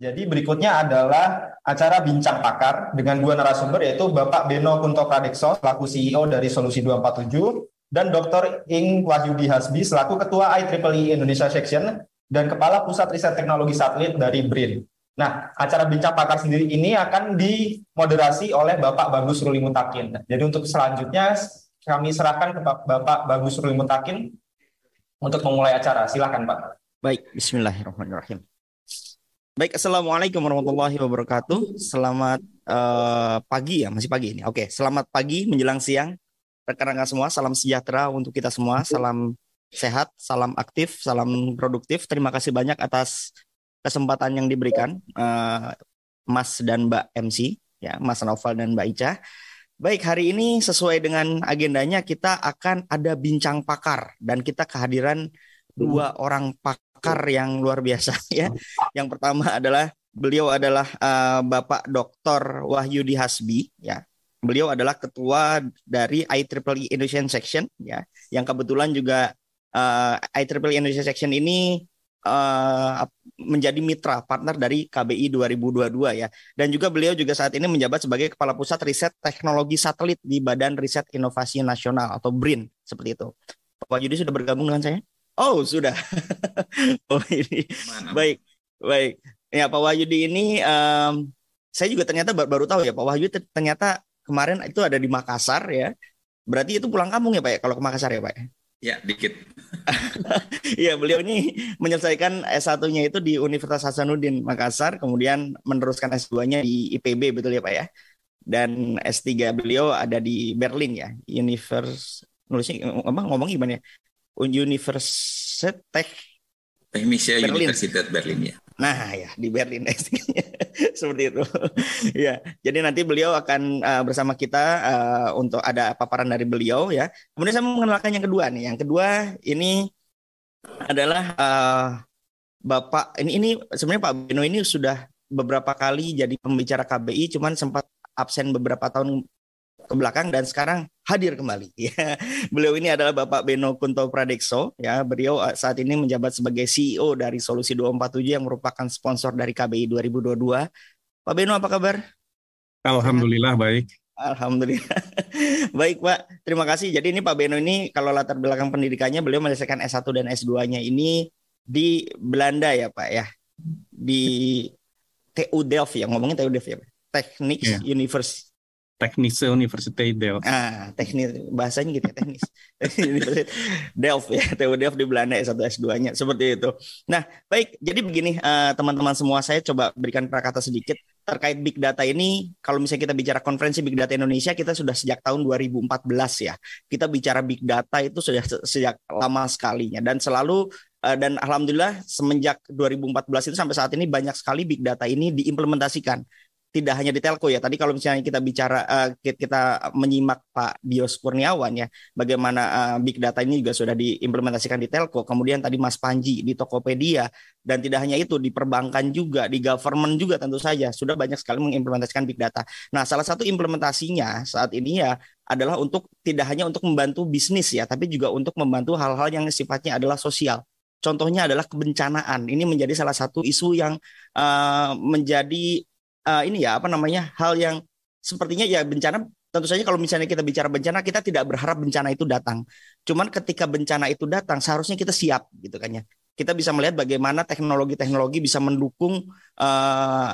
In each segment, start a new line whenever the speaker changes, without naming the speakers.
Jadi berikutnya adalah acara bincang pakar dengan dua narasumber yaitu Bapak Beno
Kunto Pradekso selaku CEO dari Solusi 247 dan Dr. Ing Wahyudi Hasbi selaku Ketua IEEE e Indonesia Section dan Kepala Pusat Riset Teknologi Satelit dari BRIN. Nah, acara bincang pakar sendiri ini akan dimoderasi oleh Bapak Bagus Ruli Mutakin. Jadi untuk selanjutnya kami serahkan ke Bapak Bagus Ruli Mutakin untuk memulai acara. Silakan, Pak.
Baik, bismillahirrahmanirrahim. Baik, assalamualaikum warahmatullahi wabarakatuh. Selamat uh, pagi ya, masih pagi ini. Oke, selamat pagi menjelang siang, rekan-rekan semua. Salam sejahtera untuk kita semua. Salam sehat, salam aktif, salam produktif. Terima kasih banyak atas kesempatan yang diberikan uh, Mas dan Mbak MC, ya Mas Novel dan Mbak Ica. Baik, hari ini sesuai dengan agendanya kita akan ada bincang pakar dan kita kehadiran dua hmm. orang pakar pakar yang luar biasa ya. Yang pertama adalah beliau adalah uh, Bapak Dr. Wahyudi Hasbi ya. Beliau adalah ketua dari IEEE e Indonesian Section ya, yang kebetulan juga uh, eh, IEEE e Indonesian Section ini uh, menjadi mitra partner dari KBI 2022 ya. Dan juga beliau juga saat ini menjabat sebagai kepala pusat riset teknologi satelit di Badan Riset Inovasi Nasional atau BRIN seperti itu. Pak Yudi sudah bergabung dengan saya. Oh sudah. oh ini Mana? baik baik. Ya Pak Wahyudi ini um, saya juga ternyata baru tahu ya Pak Wahyudi ternyata kemarin itu ada di Makassar ya. Berarti itu pulang kampung ya Pak ya kalau ke Makassar ya Pak ya.
ya dikit.
Iya, beliau ini menyelesaikan S1-nya itu di Universitas Hasanuddin Makassar, kemudian meneruskan S2-nya di IPB betul ya, Pak ya. Dan S3 beliau ada di Berlin ya, Univers nulisnya ngomong ngomong gimana ya? Universität
Technische Berlin. Universität Berlin ya.
Nah ya di Berlin eh, seperti itu. ya jadi nanti beliau akan uh, bersama kita uh, untuk ada paparan dari beliau ya. Kemudian saya mengenalkan yang kedua nih. Yang kedua ini adalah uh, Bapak ini ini sebenarnya Pak Beno ini sudah beberapa kali jadi pembicara KBI cuman sempat absen beberapa tahun ke belakang dan sekarang hadir kembali. Ya. Beliau ini adalah Bapak Beno Kunto Pradekso. Ya, beliau eh, saat ini menjabat sebagai CEO dari Solusi 247 yang merupakan sponsor dari KBI 2022. Pak Beno apa kabar?
Alhamdulillah baik.
Alhamdulillah. Baik Pak, terima kasih. Jadi ini Pak Beno ini kalau latar belakang pendidikannya beliau menyelesaikan S1 dan S2-nya ini di Belanda ya Pak ya. Di TU Delft ya, ngomongin TU Delft ya Pak. Technics yeah. University
teknis Universiteit
Delft. Ah, teknis bahasanya gitu ya, teknis. Delft ya, TU Delft di Belanda S1 ya, S2-nya seperti itu. Nah, baik, jadi begini eh, teman-teman uh, semua saya coba berikan prakata sedikit terkait big data ini. Kalau misalnya kita bicara konferensi Big Data Indonesia, kita sudah sejak tahun 2014 ya. Kita bicara big data itu sudah sejak lama sekalinya dan selalu eh, dan alhamdulillah semenjak 2014 itu sampai saat ini banyak sekali big data ini diimplementasikan tidak hanya di telco ya. Tadi kalau misalnya kita bicara uh, kita menyimak Pak Dios Kurniawan ya, bagaimana uh, big data ini juga sudah diimplementasikan di telco. Kemudian tadi Mas Panji di Tokopedia dan tidak hanya itu di perbankan juga, di government juga tentu saja sudah banyak sekali mengimplementasikan big data. Nah, salah satu implementasinya saat ini ya adalah untuk tidak hanya untuk membantu bisnis ya, tapi juga untuk membantu hal-hal yang sifatnya adalah sosial. Contohnya adalah kebencanaan. Ini menjadi salah satu isu yang uh, menjadi uh, ini ya apa namanya hal yang sepertinya ya bencana tentu saja kalau misalnya kita bicara bencana kita tidak berharap bencana itu datang. Cuman ketika bencana itu datang seharusnya kita siap gitu kan ya. Kita bisa melihat bagaimana teknologi-teknologi bisa mendukung uh,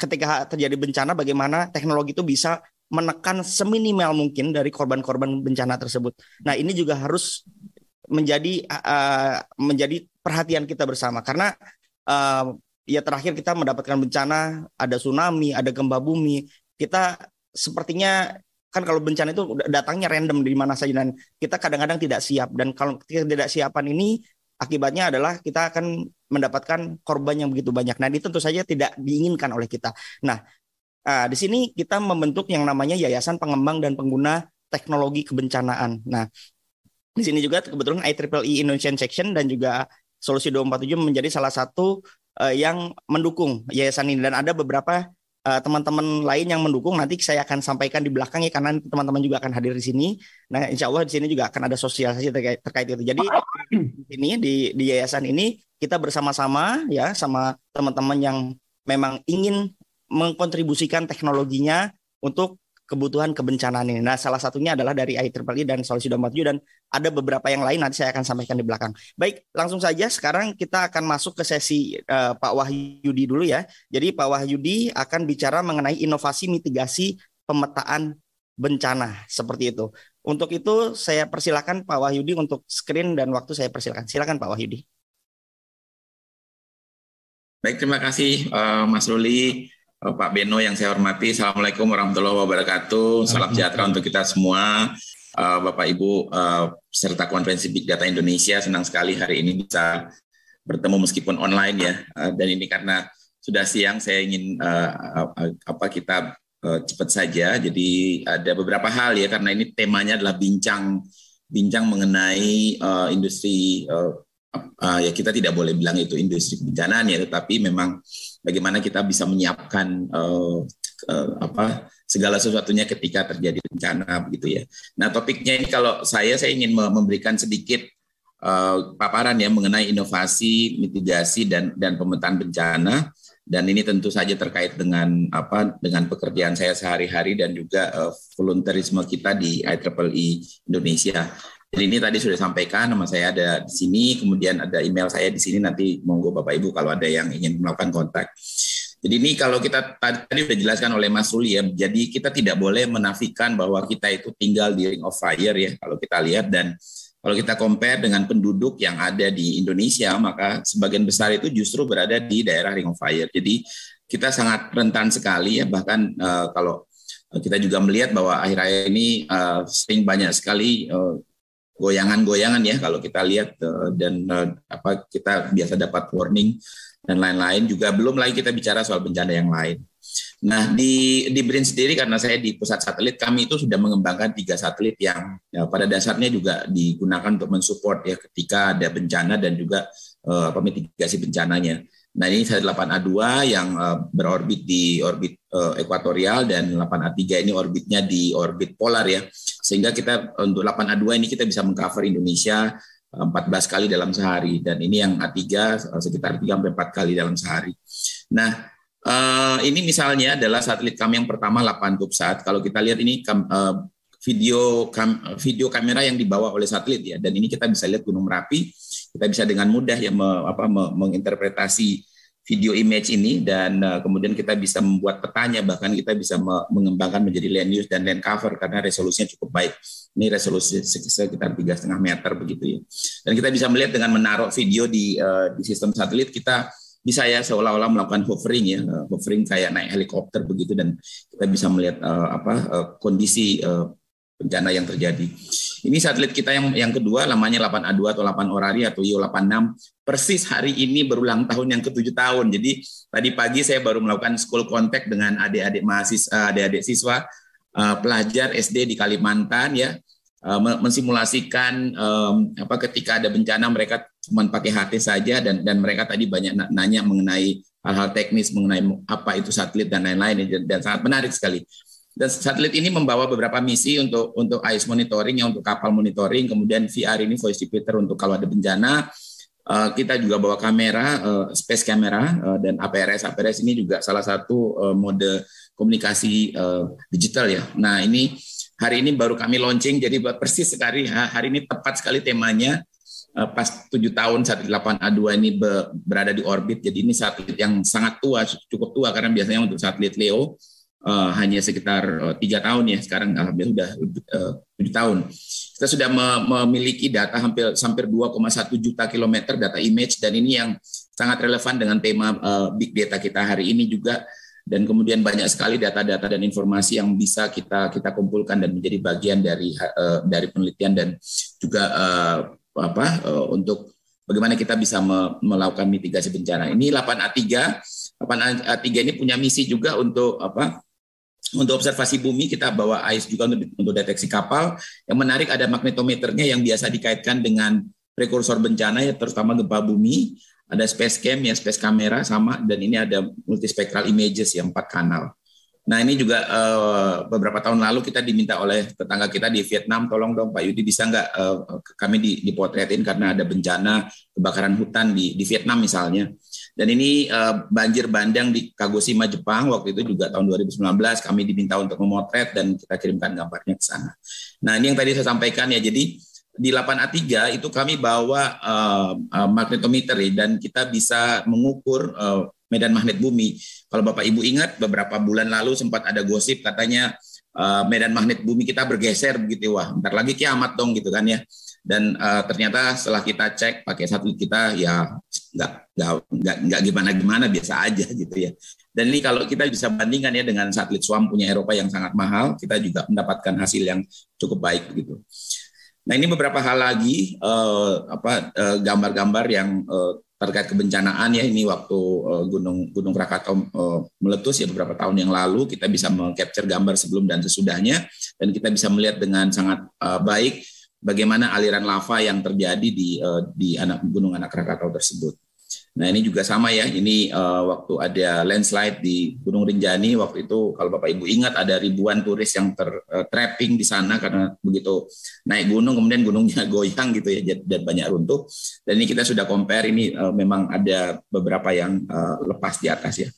ketika terjadi bencana bagaimana teknologi itu bisa menekan seminimal mungkin dari korban-korban bencana tersebut. Nah, ini juga harus menjadi uh, menjadi perhatian kita bersama karena uh, ya terakhir kita mendapatkan bencana, ada tsunami, ada gempa bumi. Kita sepertinya kan kalau bencana itu datangnya random di mana saja dan kita kadang-kadang tidak siap dan kalau tidak siapan ini akibatnya adalah kita akan mendapatkan korban yang begitu banyak. Nah, ini tentu saja tidak diinginkan oleh kita. Nah, ah, di sini kita membentuk yang namanya Yayasan Pengembang dan Pengguna Teknologi Kebencanaan. Nah, di sini juga kebetulan IEEE e Indonesian Section dan juga Solusi 247 menjadi salah satu uh, yang mendukung yayasan ini dan ada beberapa teman eh, teman-teman lain yang mendukung nanti saya akan sampaikan di belakang ya karena teman-teman juga akan hadir di sini. Nah, insya Allah di sini juga akan ada sosialisasi terkait, terkait itu. Jadi di sini di, di yayasan ini kita bersama-sama ya sama teman-teman yang memang ingin mengkontribusikan teknologinya untuk kebutuhan kebencanaan ini. Nah, salah satunya adalah dari IEEE dan Solusi 247 dan ada beberapa yang lain nanti saya akan sampaikan di belakang. Baik, langsung saja sekarang kita akan masuk ke sesi uh, Pak Wahyudi dulu ya. Jadi Pak Wahyudi akan bicara mengenai inovasi mitigasi pemetaan bencana seperti itu. Untuk itu saya persilakan Pak Wahyudi untuk screen dan waktu saya persilakan. Silakan Pak Wahyudi.
Baik, terima kasih uh, Mas Luli. Oh, Pak Beno yang saya hormati. Assalamualaikum warahmatullahi wabarakatuh. Salam sejahtera untuk kita semua. Eh, Bapak Ibu eh, serta konferensi Big Data Indonesia senang sekali hari ini bisa bertemu meskipun online ya eh, dan ini karena sudah siang saya ingin apa kita cepat saja jadi ada beberapa hal ya karena ini temanya adalah bincang bincang mengenai industri ya kita tidak boleh bilang itu industri kebencanaan ya tetapi memang bagaimana kita bisa menyiapkan uh, uh, apa segala sesuatunya ketika terjadi bencana begitu ya. Nah topiknya ini kalau saya saya ingin memberikan sedikit uh, paparan ya mengenai inovasi mitigasi dan dan pemetaan bencana dan ini tentu saja terkait dengan apa dengan pekerjaan saya sehari-hari dan juga uh, volunteerisme kita di IEEE e Indonesia ini tadi sudah sampaikan nama saya ada di sini, kemudian ada email saya di sini nanti monggo Bapak Ibu kalau ada yang ingin melakukan kontak. Jadi ini kalau kita tadi sudah jelaskan oleh Mas Suli ya, jadi kita tidak boleh menafikan bahwa kita itu tinggal di ring of fire ya kalau kita lihat dan kalau kita compare dengan penduduk yang ada di Indonesia, maka sebagian besar itu justru berada di daerah ring of fire. Jadi kita sangat rentan sekali ya, bahkan uh, kalau kita juga melihat bahwa akhir-akhir ini uh, sering banyak sekali uh, goyangan-goyangan ya kalau kita lihat eh, dan eh, apa kita biasa dapat warning dan lain-lain juga belum lagi kita bicara soal bencana yang lain. Nah di di BRIN sendiri karena saya di pusat satelit kami itu sudah mengembangkan tiga satelit yang ya, pada dasarnya juga digunakan untuk mensupport ya ketika ada bencana dan juga eh, mitigasi bencananya. Nah ini 8A2 yang uh, berorbit di orbit uh, ekuatorial dan 8A3 ini orbitnya di orbit polar ya. Sehingga kita untuk 8A2 ini kita bisa mengcover Indonesia 14 eh, kali dalam sehari dan ini yang A3 sekitar 3 sampai 4 kali dalam sehari. Nah, uh, ini misalnya adalah satelit kami yang pertama 8 saat Kalau kita lihat ini kam, uh, video kam, video kamera yang dibawa oleh satelit ya dan ini kita bisa lihat Gunung Merapi kita bisa dengan mudah ya me, apa, me, menginterpretasi video image ini dan uh, kemudian kita bisa membuat petanya bahkan kita bisa me, mengembangkan menjadi land use dan land cover karena resolusinya cukup baik. Ini resolusi sekitar tiga setengah meter begitu ya. Dan kita bisa melihat dengan menaruh video di uh, di sistem satelit kita bisa ya seolah-olah melakukan hovering ya eh, hovering kayak naik helikopter begitu dan kita bisa melihat uh, apa uh, kondisi uh, bencana yang terjadi. Ini satelit kita yang yang kedua namanya 8A2 atau 8 Orari atau IO 86 persis hari ini berulang tahun yang ke-7 tahun. Jadi tadi pagi saya baru melakukan school contact dengan adik-adik mahasiswa eh, adik-adik siswa eh, pelajar SD di Kalimantan ya eh, mensimulasikan apa ketika ada bencana mereka cuma pakai HT saja dan dan mereka tadi banyak nanya mengenai hal-hal teknis mengenai apa itu satelit dan lain-lain dan sangat menarik sekali. Dan satelit ini membawa beberapa misi untuk untuk ice monitoring ya untuk kapal monitoring, kemudian VR ini voice repeater untuk kalau ada bencana. Uh, kita juga bawa kamera, uh, space camera uh, dan APRS. APRS ini juga salah satu uh, mode komunikasi uh, digital ya. Nah, ini hari ini baru kami launching jadi persis sekali hari ini tepat sekali temanya pas tujuh tahun satelit 8A2 ini berada di orbit. Jadi ini satelit yang sangat tua, cukup tua karena biasanya untuk satelit Leo uh, hanya sekitar eh, tiga uh, tahun ya sekarang alhamdulillah sudah eh, tujuh tahun kita sudah memiliki data hampir hampir 2,1 juta kilometer data image dan ini yang sangat relevan dengan tema uh, big data kita hari ini juga dan kemudian banyak sekali data-data dan informasi yang bisa kita kita kumpulkan dan menjadi bagian dari uh, dari penelitian dan juga uh, apa uh, untuk bagaimana kita bisa me melakukan mitigasi bencana. Ini 8A3 8A3 ini punya misi juga untuk apa untuk observasi bumi kita bawa AIS juga untuk, untuk deteksi kapal. Yang menarik ada magnetometernya yang biasa dikaitkan dengan prekursor bencana ya terutama gempa bumi. Ada space cam ya space kamera sama dan ini ada multispectral images yang empat kanal. Nah ini juga uh, beberapa tahun lalu kita diminta oleh tetangga kita di Vietnam, tolong dong Pak Yudi bisa nggak uh, kami dipotretin karena ada bencana kebakaran hutan di, di Vietnam misalnya. Dan ini uh, banjir bandang di Kagoshima, Jepang waktu itu juga tahun 2019 kami diminta untuk memotret dan kita kirimkan gambarnya ke sana. Nah ini yang tadi saya sampaikan ya jadi di 8A3 itu kami bawa uh, magnetometer ya, dan kita bisa mengukur uh, medan magnet bumi. Kalau Bapak Ibu ingat beberapa bulan lalu sempat ada gosip katanya uh, medan magnet bumi kita bergeser begitu wah Ntar lagi kiamat dong gitu kan ya. Dan uh, ternyata setelah kita cek pakai satelit kita ya nggak nggak nggak gimana gimana biasa aja gitu ya dan ini kalau kita bisa bandingkan ya dengan satelit suam punya Eropa yang sangat mahal kita juga mendapatkan hasil yang cukup baik gitu nah ini beberapa hal lagi eh, apa eh, gambar-gambar yang eh, terkait kebencanaan ya ini waktu uh, gunung gunung Krakatau uh, meletus ya beberapa tahun yang lalu kita bisa mengcapture gambar sebelum dan sesudahnya dan kita bisa melihat dengan sangat uh, baik bagaimana aliran lava yang terjadi di di anak gunung anak Krakatau tersebut. Nah ini juga sama ya, ini uh, waktu ada landslide di Gunung Rinjani, waktu itu kalau Bapak Ibu ingat ada ribuan turis yang tertrapping eh, uh, di sana karena begitu naik gunung, kemudian gunungnya goyang gitu ya, dan banyak runtuh. Dan ini kita sudah compare, ini uh, memang ada beberapa yang uh, lepas di atas ya.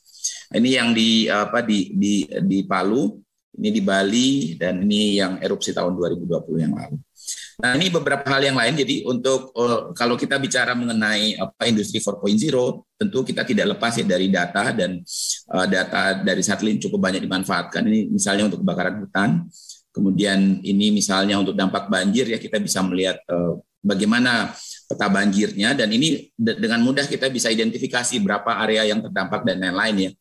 Ini yang di apa di di di Palu, ini di Bali, dan ini yang erupsi tahun 2020 yang lalu. Nah, ini beberapa hal yang lain. Jadi untuk uh, kalau kita bicara mengenai apa industri 4.0, tentu kita tidak lepas ya dari data dan uh, data dari satelit cukup banyak dimanfaatkan. Ini misalnya untuk kebakaran hutan. Kemudian ini misalnya untuk dampak banjir ya kita bisa melihat uh, bagaimana peta banjirnya dan ini de dengan mudah kita bisa identifikasi berapa area yang terdampak dan lain-lain ya.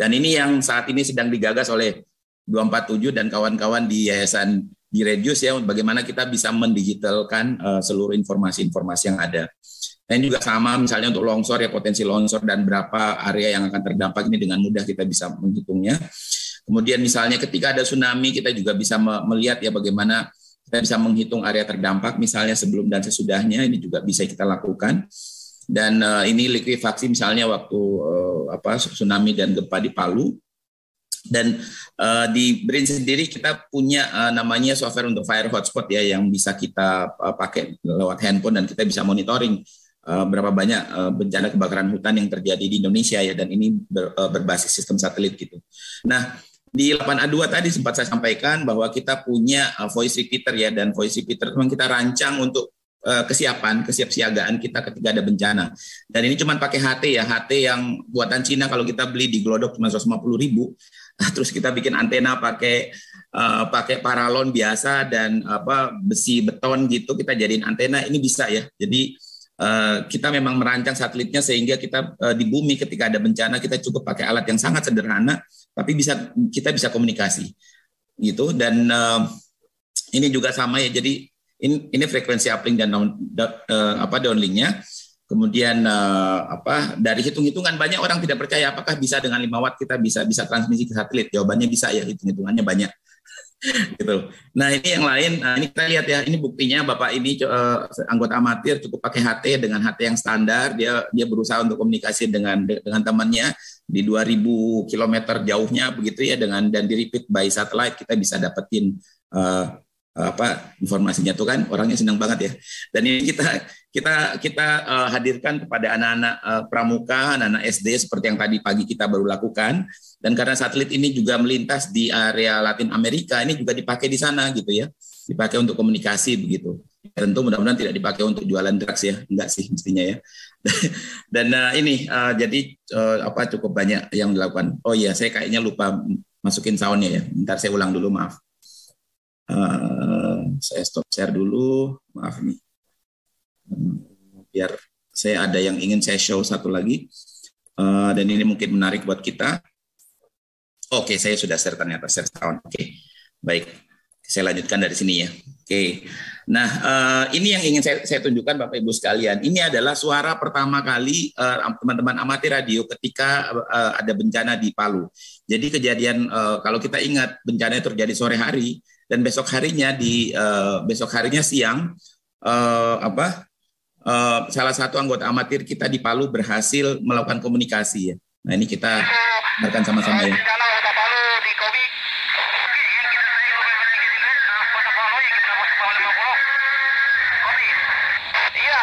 Dan ini yang saat ini sedang digagas oleh 247 dan kawan-kawan di Yayasan di reduce ya bagaimana kita bisa mendigitalkan uh, seluruh informasi-informasi yang ada. Dan juga sama misalnya untuk longsor ya potensi longsor dan berapa area yang akan terdampak ini dengan mudah kita bisa menghitungnya. Kemudian misalnya ketika ada tsunami kita juga bisa melihat ya bagaimana kita bisa menghitung area terdampak misalnya sebelum dan sesudahnya ini juga bisa kita lakukan. Dan uh, ini likuifaksi misalnya waktu uh, apa tsunami dan gempa di Palu dan uh, di Brin sendiri kita punya uh, namanya software untuk fire hotspot ya yang bisa kita uh, pakai lewat handphone dan kita bisa monitoring uh, berapa banyak uh, bencana kebakaran hutan yang terjadi di Indonesia ya dan ini ber, uh, berbasis sistem satelit gitu. Nah, di 8A2 tadi sempat saya sampaikan bahwa kita punya uh, voice repeater ya dan voice repeater memang kita rancang untuk kesiapan, kesiapsiagaan kita ketika ada bencana. Dan ini cuma pakai HT ya, HT yang buatan Cina kalau kita beli di Glodok cuma 150 ribu, terus kita bikin antena pakai uh, pakai paralon biasa dan apa besi beton gitu kita jadiin antena ini bisa ya. Jadi Uh, kita memang merancang satelitnya sehingga kita uh, di bumi ketika ada bencana kita cukup pakai alat yang sangat sederhana tapi bisa kita bisa komunikasi gitu dan uh, ini juga sama ya jadi ini, ini frekuensi uplink dan down, down, uh, apa downlinknya Kemudian uh, apa dari hitung-hitungan banyak orang tidak percaya apakah bisa dengan 5 watt kita bisa bisa transmisi ke satelit. Jawabannya bisa ya hitung-hitungannya banyak. gitu. Nah, ini yang lain nah, ini kita lihat ya ini buktinya Bapak ini uh, anggota amatir cukup pakai HT dengan HT yang standar dia dia berusaha untuk komunikasi dengan dengan temannya di 2000 km jauhnya begitu ya dengan dan di repeat by satellite kita bisa dapetin uh, apa informasinya tuh kan orangnya senang banget ya. Dan ini kita kita kita uh, hadirkan kepada anak-anak uh, pramuka, anak-anak SD seperti yang tadi pagi kita baru lakukan dan karena satelit ini juga melintas di area Latin Amerika ini juga dipakai di sana gitu ya. Dipakai untuk komunikasi begitu. Tentu mudah-mudahan tidak dipakai untuk jualan drugs ya, enggak sih mestinya ya. dan uh, ini uh, jadi uh, apa cukup banyak yang dilakukan. Oh iya, saya kayaknya lupa masukin soundnya ya. Ntar saya ulang dulu, maaf. Uh, saya stop share dulu. Maaf nih. Hmm, biar saya ada yang ingin saya show satu lagi. Uh, dan ini mungkin menarik buat kita. Oke, okay, saya sudah share ternyata share sound. Oke, okay. baik. Saya lanjutkan dari sini ya. Oke. Okay. Nah, uh, ini yang ingin saya, saya tunjukkan Bapak Ibu sekalian. Ini adalah suara pertama kali teman-teman uh, amatir radio ketika uh, ada bencana di Palu. Jadi kejadian uh, kalau kita ingat bencana terjadi sore hari, dan besok harinya di uh, besok harinya siang uh, apa uh, salah satu anggota amatir kita di Palu berhasil melakukan komunikasi ya. Nah ini kita dengarkan
sama-sama ya.
Iya,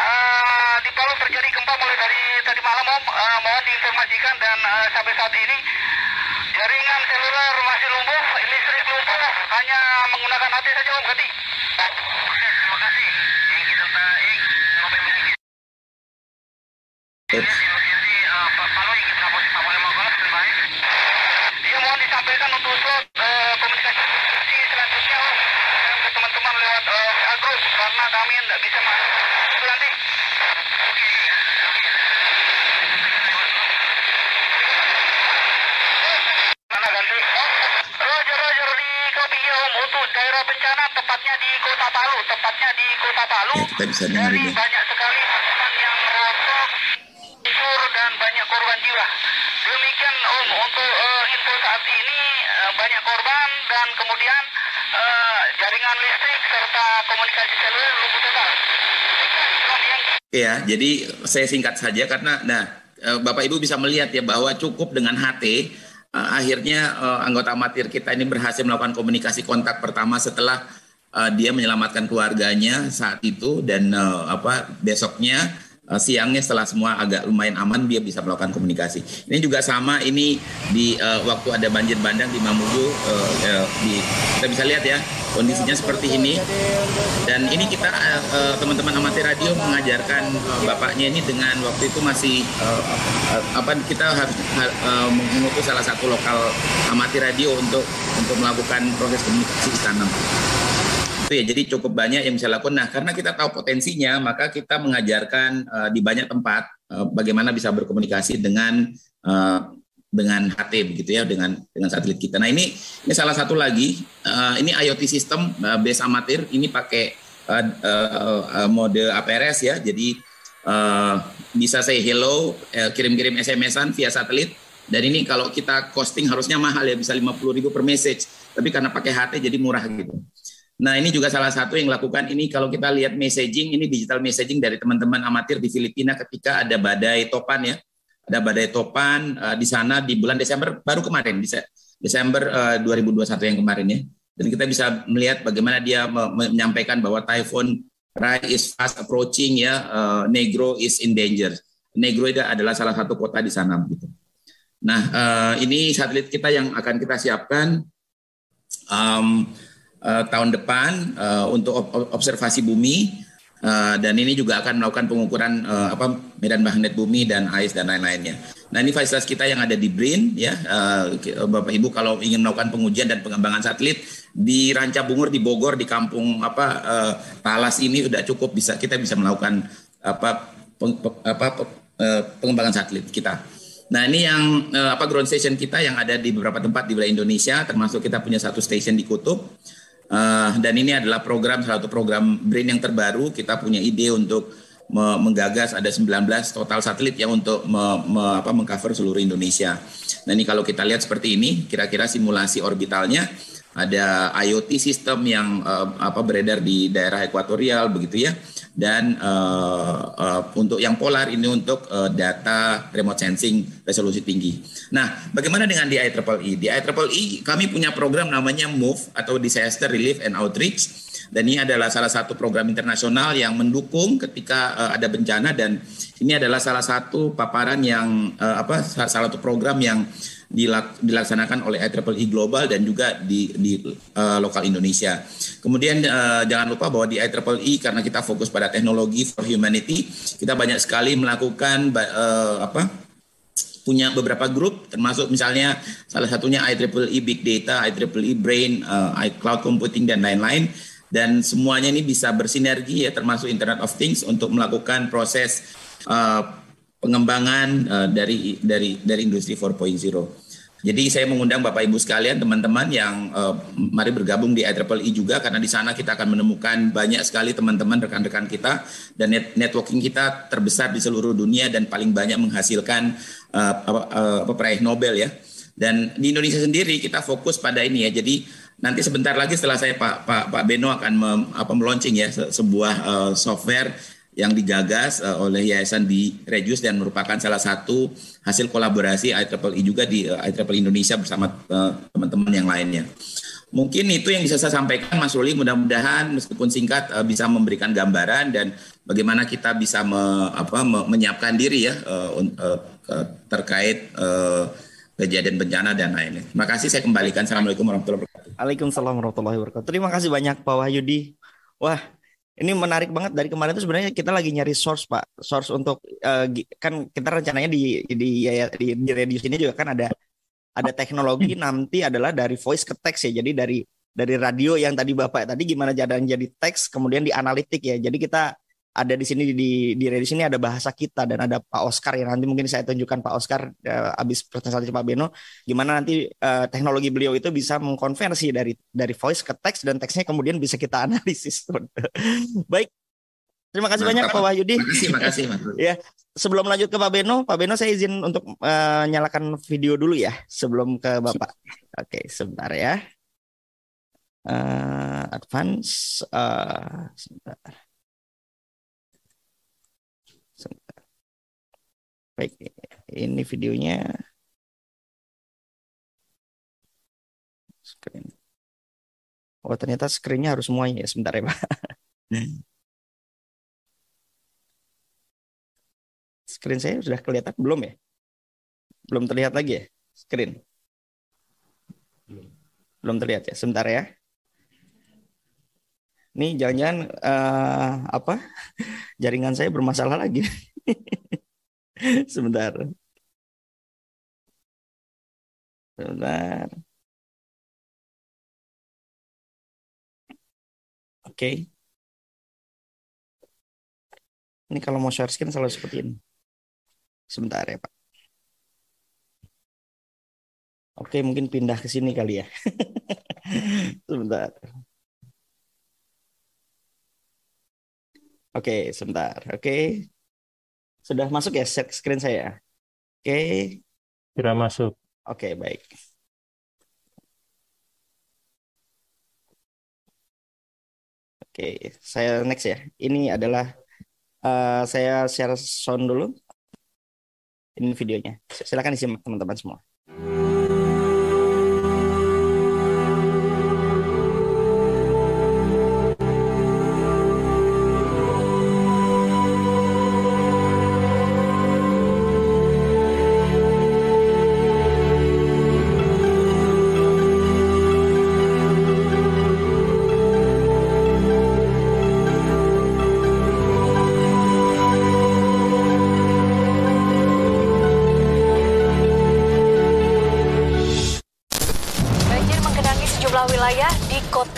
terjadi gempa mulai dari tadi malam Om uh, mohon diinformasikan dan uh, sampai saat ini Jaringan seluler masih lumpuh, listrik lumpuh, hanya menggunakan hati saja Om Gati. Oke, terima kasih. Yang kita taik,
tepatnya di Kota Palu. Ya, kita bisa dengar dari ini. banyak sekali teman yang roboh, hancur
dan banyak korban jiwa. Demikian Om untuk uh, info saat ini uh, banyak korban dan kemudian uh, jaringan
listrik serta komunikasi seluler lumpuh total.
Ya, jadi saya singkat saja karena nah Bapak Ibu bisa melihat ya bahwa cukup dengan HT uh, akhirnya uh, anggota amatir kita ini berhasil melakukan komunikasi kontak pertama setelah uh, dia menyelamatkan keluarganya saat itu dan uh, apa besoknya uh, siangnya setelah semua agak lumayan aman dia bisa melakukan komunikasi. Ini juga sama ini di uh, waktu ada banjir bandang di Mamuju uh, uh, di kita bisa lihat ya kondisinya seperti ini. Dan ini kita teman teman-teman amati radio mengajarkan uh, bapaknya ini dengan waktu itu masih uh, apa kita harus uh, mengutus salah satu lokal amati radio untuk untuk melakukan proses komunikasi di sana. Itu ya, jadi cukup banyak yang bisa lakukan. Nah, karena kita tahu potensinya, maka kita mengajarkan uh, di banyak tempat uh, bagaimana bisa berkomunikasi dengan uh, dengan HT begitu ya dengan dengan satelit kita. Nah ini ini salah satu lagi uh, ini IoT system uh, base amatir ini pakai uh, uh, uh, mode APRS ya jadi uh, bisa saya hello uh, kirim-kirim SMS-an via satelit dan ini kalau kita costing harusnya mahal ya bisa 50.000 per message tapi karena pakai HT jadi murah gitu. Nah, ini juga salah satu yang lakukan ini kalau kita lihat messaging ini digital messaging dari teman-teman amatir di Filipina ketika ada badai topan ya. Ada badai topan uh, di sana di bulan Desember baru kemarin di Desember eh, uh, 2021 yang kemarin ya. Dan kita bisa melihat bagaimana dia menyampaikan bahwa typhoon Rai is fast approaching ya, uh, Negro is in danger. Negro itu adalah salah satu kota di sana begitu. Nah, uh, ini satelit kita yang akan kita siapkan um, Eh, tahun depan uh, untuk ob observasi bumi uh, dan ini juga akan melakukan pengukuran uh, apa medan magnet bumi dan ais dan lain-lainnya. Nah ini fasilitas kita yang ada di BRIN ya uh, Bapak Ibu kalau ingin melakukan pengujian dan pengembangan satelit di Ranca Bungur di Bogor di kampung apa uh, Talas ini sudah cukup bisa kita bisa melakukan apa peng, apa pengembangan satelit kita. Nah ini yang apa ground station kita yang ada di beberapa tempat di wilayah Indonesia, termasuk kita punya satu station di Kutub. Uh, dan ini adalah program salah satu program BRIN yang terbaru. Kita punya ide untuk me menggagas ada 19 total satelit yang untuk me me mengcover seluruh Indonesia. Nah ini kalau kita lihat seperti ini, kira-kira simulasi orbitalnya ada IoT sistem yang uh, apa beredar di daerah ekuatorial begitu ya dan uh, uh, untuk yang polar ini untuk uh, data remote sensing resolusi tinggi. Nah, bagaimana dengan di IEEE? E? Di IEEE e, kami punya program namanya MOVE atau Disaster Relief and Outreach dan ini adalah salah satu program internasional yang mendukung ketika uh, ada bencana dan ini adalah salah satu paparan yang uh, apa salah satu program yang dilaksanakan oleh IEEE Global dan juga di, di uh, lokal Indonesia. Kemudian uh, jangan lupa bahwa di IEEE karena kita fokus pada teknologi for humanity, kita banyak sekali melakukan uh, apa punya beberapa grup termasuk misalnya salah satunya IEEE Big Data, IEEE Brain, uh, Cloud Computing dan lain-lain dan semuanya ini bisa bersinergi ya termasuk Internet of Things untuk melakukan proses uh, pengembangan uh, dari dari dari industri 4.0. Jadi saya mengundang Bapak Ibu sekalian, teman-teman yang uh, mari bergabung di IEEE e e juga karena di sana kita akan menemukan banyak sekali teman-teman rekan-rekan kita dan net networking kita terbesar di seluruh dunia dan paling banyak menghasilkan uh, uh, peraih Nobel ya. Dan di Indonesia sendiri kita fokus pada ini ya. Jadi nanti sebentar lagi setelah saya Pak Pak Pak Beno akan mem, apa meluncing ya se sebuah uh, software yang digagas uh, oleh Yayasan di Regius dan merupakan salah satu hasil kolaborasi IEEE e juga di uh, eh, IEEE e Indonesia bersama eh, teman-teman uh, yang lainnya. Mungkin itu yang bisa saya sampaikan Mas Ruli, mudah-mudahan meskipun singkat uh, bisa memberikan gambaran dan bagaimana kita bisa me, apa, me, menyiapkan diri ya uh, uh, uh, terkait uh, kejadian bencana dan lainnya. Terima kasih saya kembalikan. Assalamualaikum
warahmatullahi wabarakatuh. Waalaikumsalam warahmatullahi wabarakatuh. Terima kasih banyak Pak Wahyudi. Wah, ini menarik banget dari kemarin itu sebenarnya kita lagi nyari source pak, source untuk uh, kan kita rencananya di di ya, di, di radius ini juga kan ada ada teknologi hmm. nanti adalah dari voice ke teks ya. Jadi dari dari radio yang tadi bapak tadi gimana jadinya jadi teks kemudian di analitik ya. Jadi kita ada di sini di di Redis ini ada bahasa kita dan ada Pak Oscar ya nanti mungkin saya tunjukkan Pak Oscar uh, abis presentasi Pak Beno gimana nanti uh, teknologi beliau itu bisa mengkonversi dari dari voice ke teks dan teksnya kemudian bisa kita analisis. Baik. Terima kasih banyak Pak Wahyudi. Terima kasih, makasih, Ya, sebelum lanjut ke Pak Beno, Pak Beno saya izin untuk uh, nyalakan video dulu ya sebelum ke Bapak. Oke, okay, sebentar ya. Uh, advance
uh, sebentar. Baik, ini videonya.
Screen. Oh, ternyata screennya harus semuanya ya. Sebentar ya, Pak. Screen saya sudah kelihatan belum ya? Belum terlihat lagi ya screen? Belum. Belum terlihat ya. Sebentar ya. Ini jangan-jangan uh, apa? Jaringan saya bermasalah lagi. Sebentar. Sebentar. Oke. Okay. Ini kalau mau share screen selalu seperti ini. Sebentar ya, Pak. Oke, mungkin pindah ke sini kali ya. sebentar. Oke, sebentar. Oke. Sudah masuk ya screen saya? Oke. Okay. Sudah masuk. Oke, okay, baik. Oke, okay, saya next ya. Ini adalah uh, saya share sound dulu. Ini videonya. Silakan disimak teman-teman semua.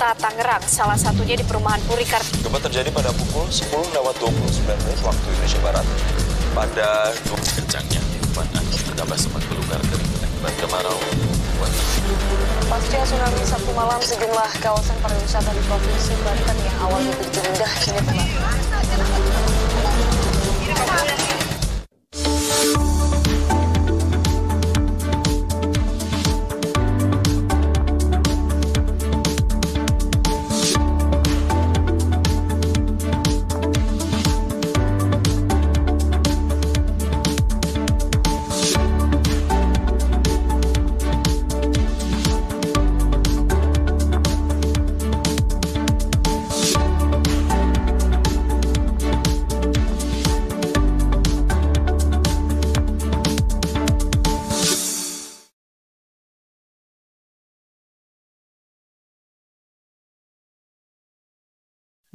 Kota Tangerang, salah satunya di perumahan Purikar.
Gempa terjadi pada pukul 10 lewat 29 menit waktu Indonesia Barat.
Pada kencangnya panas angin terdapat sempat keluar kering akibat kemarau.
Pasca tsunami Sabtu malam, sejumlah kawasan pariwisata di Provinsi Banten yang awalnya terjendah kini telah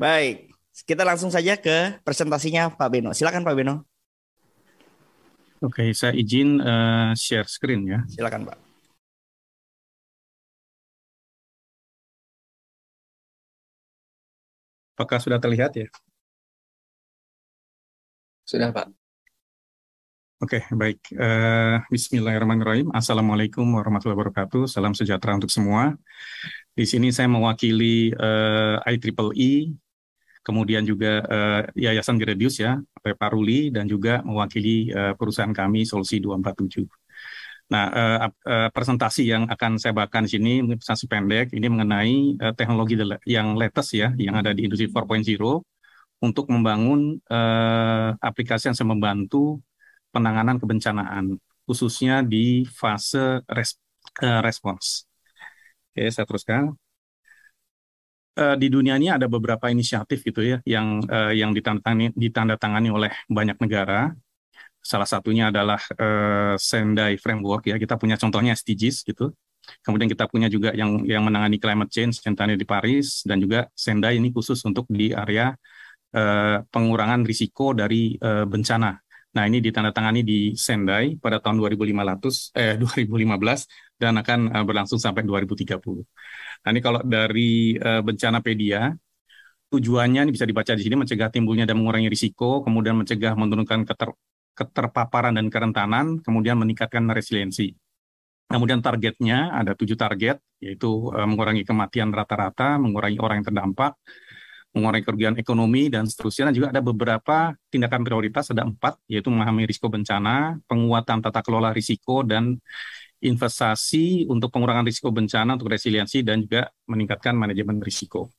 Baik, kita langsung saja ke presentasinya Pak Beno. Silakan Pak Beno.
Oke, saya izin uh, share screen ya. Silakan
Pak. Apakah sudah terlihat ya? Sudah Pak.
Oke, okay, baik. Uh, Bismillahirrahmanirrahim. Assalamualaikum warahmatullahi wabarakatuh. Salam sejahtera untuk semua. Di sini saya mewakili uh, eh, IEEE kemudian juga uh, Yayasan Gredius ya, Ruli, dan juga mewakili uh, perusahaan kami Solusi 247. Nah, uh, uh, presentasi yang akan saya bahkan di sini presentasi pendek ini mengenai uh, teknologi yang latest ya, yang ada di industri 4.0 untuk membangun uh, aplikasi yang bisa membantu penanganan kebencanaan khususnya di fase res, uh, respons. Oke, saya teruskan. Eh, di dunia ini ada beberapa inisiatif gitu ya yang uh, yang ditandatangani, ditandatangani oleh banyak negara. Salah satunya adalah uh, Sendai Framework ya. Kita punya contohnya SDGs gitu. Kemudian kita punya juga yang yang menangani climate change centenary di Paris dan juga Sendai ini khusus untuk di area uh, pengurangan risiko dari uh, bencana. Nah, ini ditandatangani di Sendai pada tahun 2500 eh 2015 dan akan berlangsung sampai 2030. Nah ini kalau dari uh, eh, bencana pedia, tujuannya ini bisa dibaca di sini mencegah timbulnya dan mengurangi risiko, kemudian mencegah menurunkan keter, keterpaparan dan kerentanan, kemudian meningkatkan resiliensi. Kemudian targetnya ada tujuh target, yaitu uh, mengurangi kematian rata-rata, mengurangi orang yang terdampak, mengurangi kerugian ekonomi, dan seterusnya. Dan juga ada beberapa tindakan prioritas, ada empat, yaitu memahami risiko bencana, penguatan tata kelola risiko, dan investasi untuk pengurangan risiko bencana untuk resiliensi dan juga meningkatkan manajemen risiko.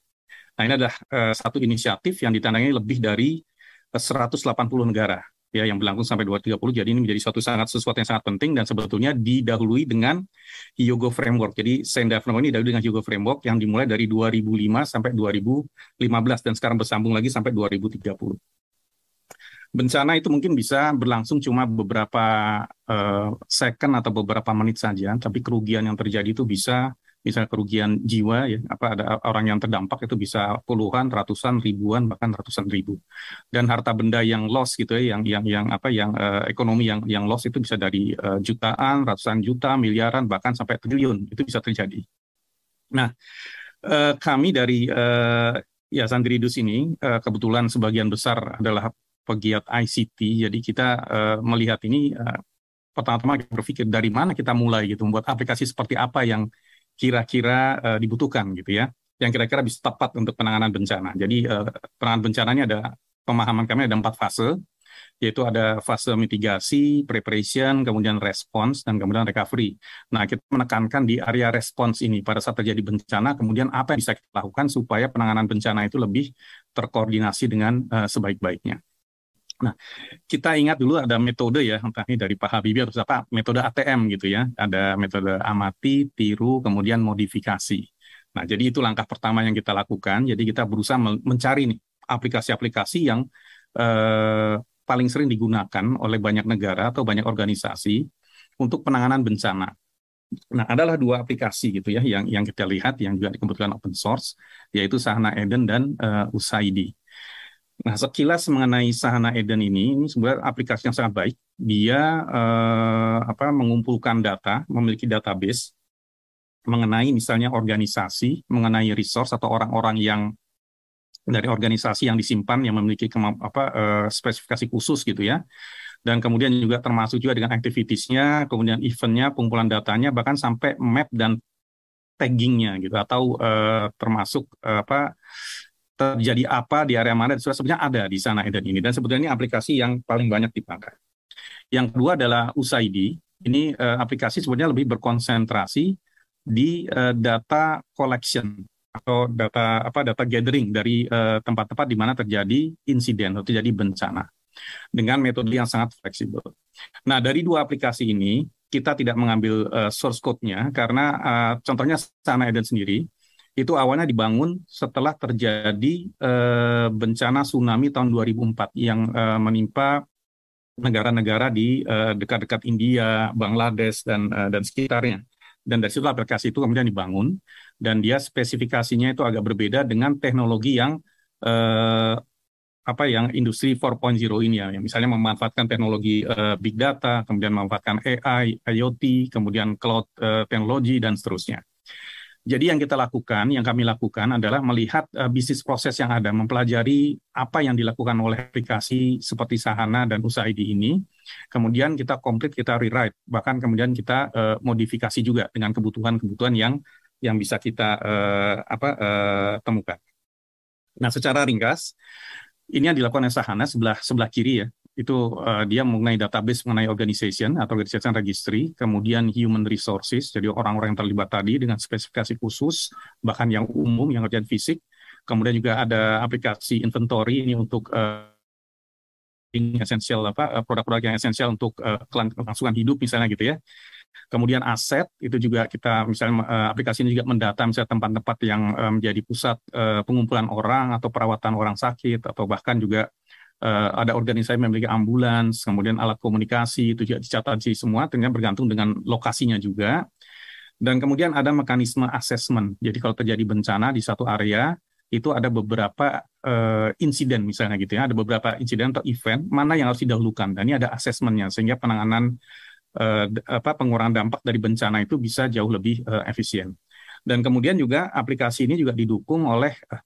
Nah ini adalah uh, satu inisiatif yang ditandai lebih dari 180 eh, negara ya yang berlangsung sampai 2030. Jadi ini menjadi suatu sangat sesuatu yang sangat penting dan sebetulnya didahului dengan Hyogo Framework. Jadi Senda Framework ini didahului dengan Hyogo Framework yang dimulai dari 2005 sampai 2015 dan sekarang bersambung lagi sampai 2030 bencana itu mungkin bisa berlangsung cuma beberapa uh, second atau beberapa menit saja, tapi kerugian yang terjadi itu bisa misalnya kerugian jiwa ya apa ada orang yang terdampak itu bisa puluhan ratusan ribuan bahkan ratusan ribu dan harta benda yang loss gitu ya yang yang yang apa yang uh, ekonomi yang yang loss itu bisa dari uh, jutaan ratusan juta miliaran bahkan sampai triliun itu bisa terjadi nah uh, kami dari uh, Yayasan Sandridus ini kebetulan sebagian besar adalah pegiat ICT. Jadi kita uh, melihat ini uh, pertama-tama berpikir dari mana kita mulai gitu membuat aplikasi seperti apa yang kira-kira uh, dibutuhkan gitu ya, yang kira-kira bisa tepat untuk penanganan bencana. Jadi uh, penanganan bencananya ada pemahaman kami ada empat fase, yaitu ada fase mitigasi, preparation, kemudian response, dan kemudian recovery. Nah, kita menekankan di area response ini pada saat terjadi bencana, kemudian apa yang bisa kita lakukan supaya penanganan bencana itu lebih terkoordinasi dengan uh, sebaik-baiknya. Nah, kita ingat dulu ada metode ya, entah ini dari Pak Habibie atau siapa, metode ATM gitu ya. Ada metode amati, tiru, kemudian modifikasi. Nah, jadi itu langkah pertama yang kita lakukan. Jadi kita berusaha mencari nih aplikasi-aplikasi yang eh, paling sering digunakan oleh banyak negara atau banyak organisasi untuk penanganan bencana. Nah, adalah dua aplikasi gitu ya yang yang kita lihat yang juga dikebutkan open source yaitu Sahna Eden dan uh, Usaidi. Nah, sekilas mengenai Sahana Eden ini, ini sebenarnya aplikasi yang sangat baik. Dia eh, apa mengumpulkan data, memiliki database mengenai misalnya organisasi, mengenai resource atau orang-orang yang dari organisasi yang disimpan yang memiliki apa eh, spesifikasi khusus gitu ya. Dan kemudian juga termasuk juga dengan aktivitasnya, kemudian eventnya, kumpulan datanya, bahkan sampai map dan taggingnya gitu atau eh, termasuk eh, apa terjadi apa di area mana, sebenarnya ada di sana dan ini. Dan sebetulnya ini aplikasi yang paling banyak dipakai. Yang kedua adalah USAID. Ini uh, aplikasi sebenarnya lebih berkonsentrasi di uh, data collection atau data apa data gathering dari eh, tempat-tempat uh, di mana terjadi insiden atau terjadi bencana dengan metode yang sangat fleksibel. Nah, dari dua aplikasi ini kita tidak mengambil uh, source code-nya karena uh, contohnya Sana Eden sendiri itu awalnya dibangun setelah terjadi eh, bencana tsunami tahun 2004 yang eh, menimpa negara-negara di eh, dekat-dekat India, Bangladesh dan dan sekitarnya. Dan dari situ aplikasi itu kemudian dibangun dan dia spesifikasinya itu agak berbeda dengan teknologi yang apa yang industri 4.0 ini ya, misalnya memanfaatkan teknologi uh, big data, kemudian memanfaatkan AI, IoT, kemudian cloud uh, teknologi dan seterusnya. Jadi yang kita lakukan, yang kami lakukan adalah melihat uh, bisnis proses yang ada, mempelajari apa yang dilakukan oleh aplikasi seperti Sahana dan USAID ini. Kemudian kita komplit, kita rewrite, bahkan kemudian kita uh, modifikasi juga dengan kebutuhan-kebutuhan yang yang bisa kita uh, apa uh, temukan. Nah, secara ringkas, ini yang dilakukan oleh Sahana sebelah sebelah kiri ya itu uh, dia mengenai database mengenai organization atau organization registry, kemudian human resources, jadi orang-orang yang terlibat tadi dengan spesifikasi khusus, bahkan yang umum, yang kerjaan fisik. Kemudian juga ada aplikasi inventory ini untuk uh, esensial apa eh, produk-produk yang esensial untuk uh, kelangsungan hidup misalnya gitu ya. Kemudian aset itu juga kita misalnya aplikasi ini juga mendata misalnya tempat-tempat yang menjadi pusat pengumpulan orang atau perawatan orang sakit atau bahkan juga uh, ada organisasi memiliki ambulans, kemudian alat komunikasi itu juga dicatat sih semua, ternyata bergantung dengan lokasinya juga. Dan kemudian ada mekanisme assessment. Jadi kalau terjadi bencana di satu area, itu ada beberapa uh, insiden misalnya gitu ya, ada beberapa insiden atau event mana yang harus didahulukan. Dan ini ada assessmentnya sehingga penanganan uh, apa pengurangan dampak dari bencana itu bisa jauh lebih uh, efisien. Dan kemudian juga aplikasi ini juga didukung oleh uh,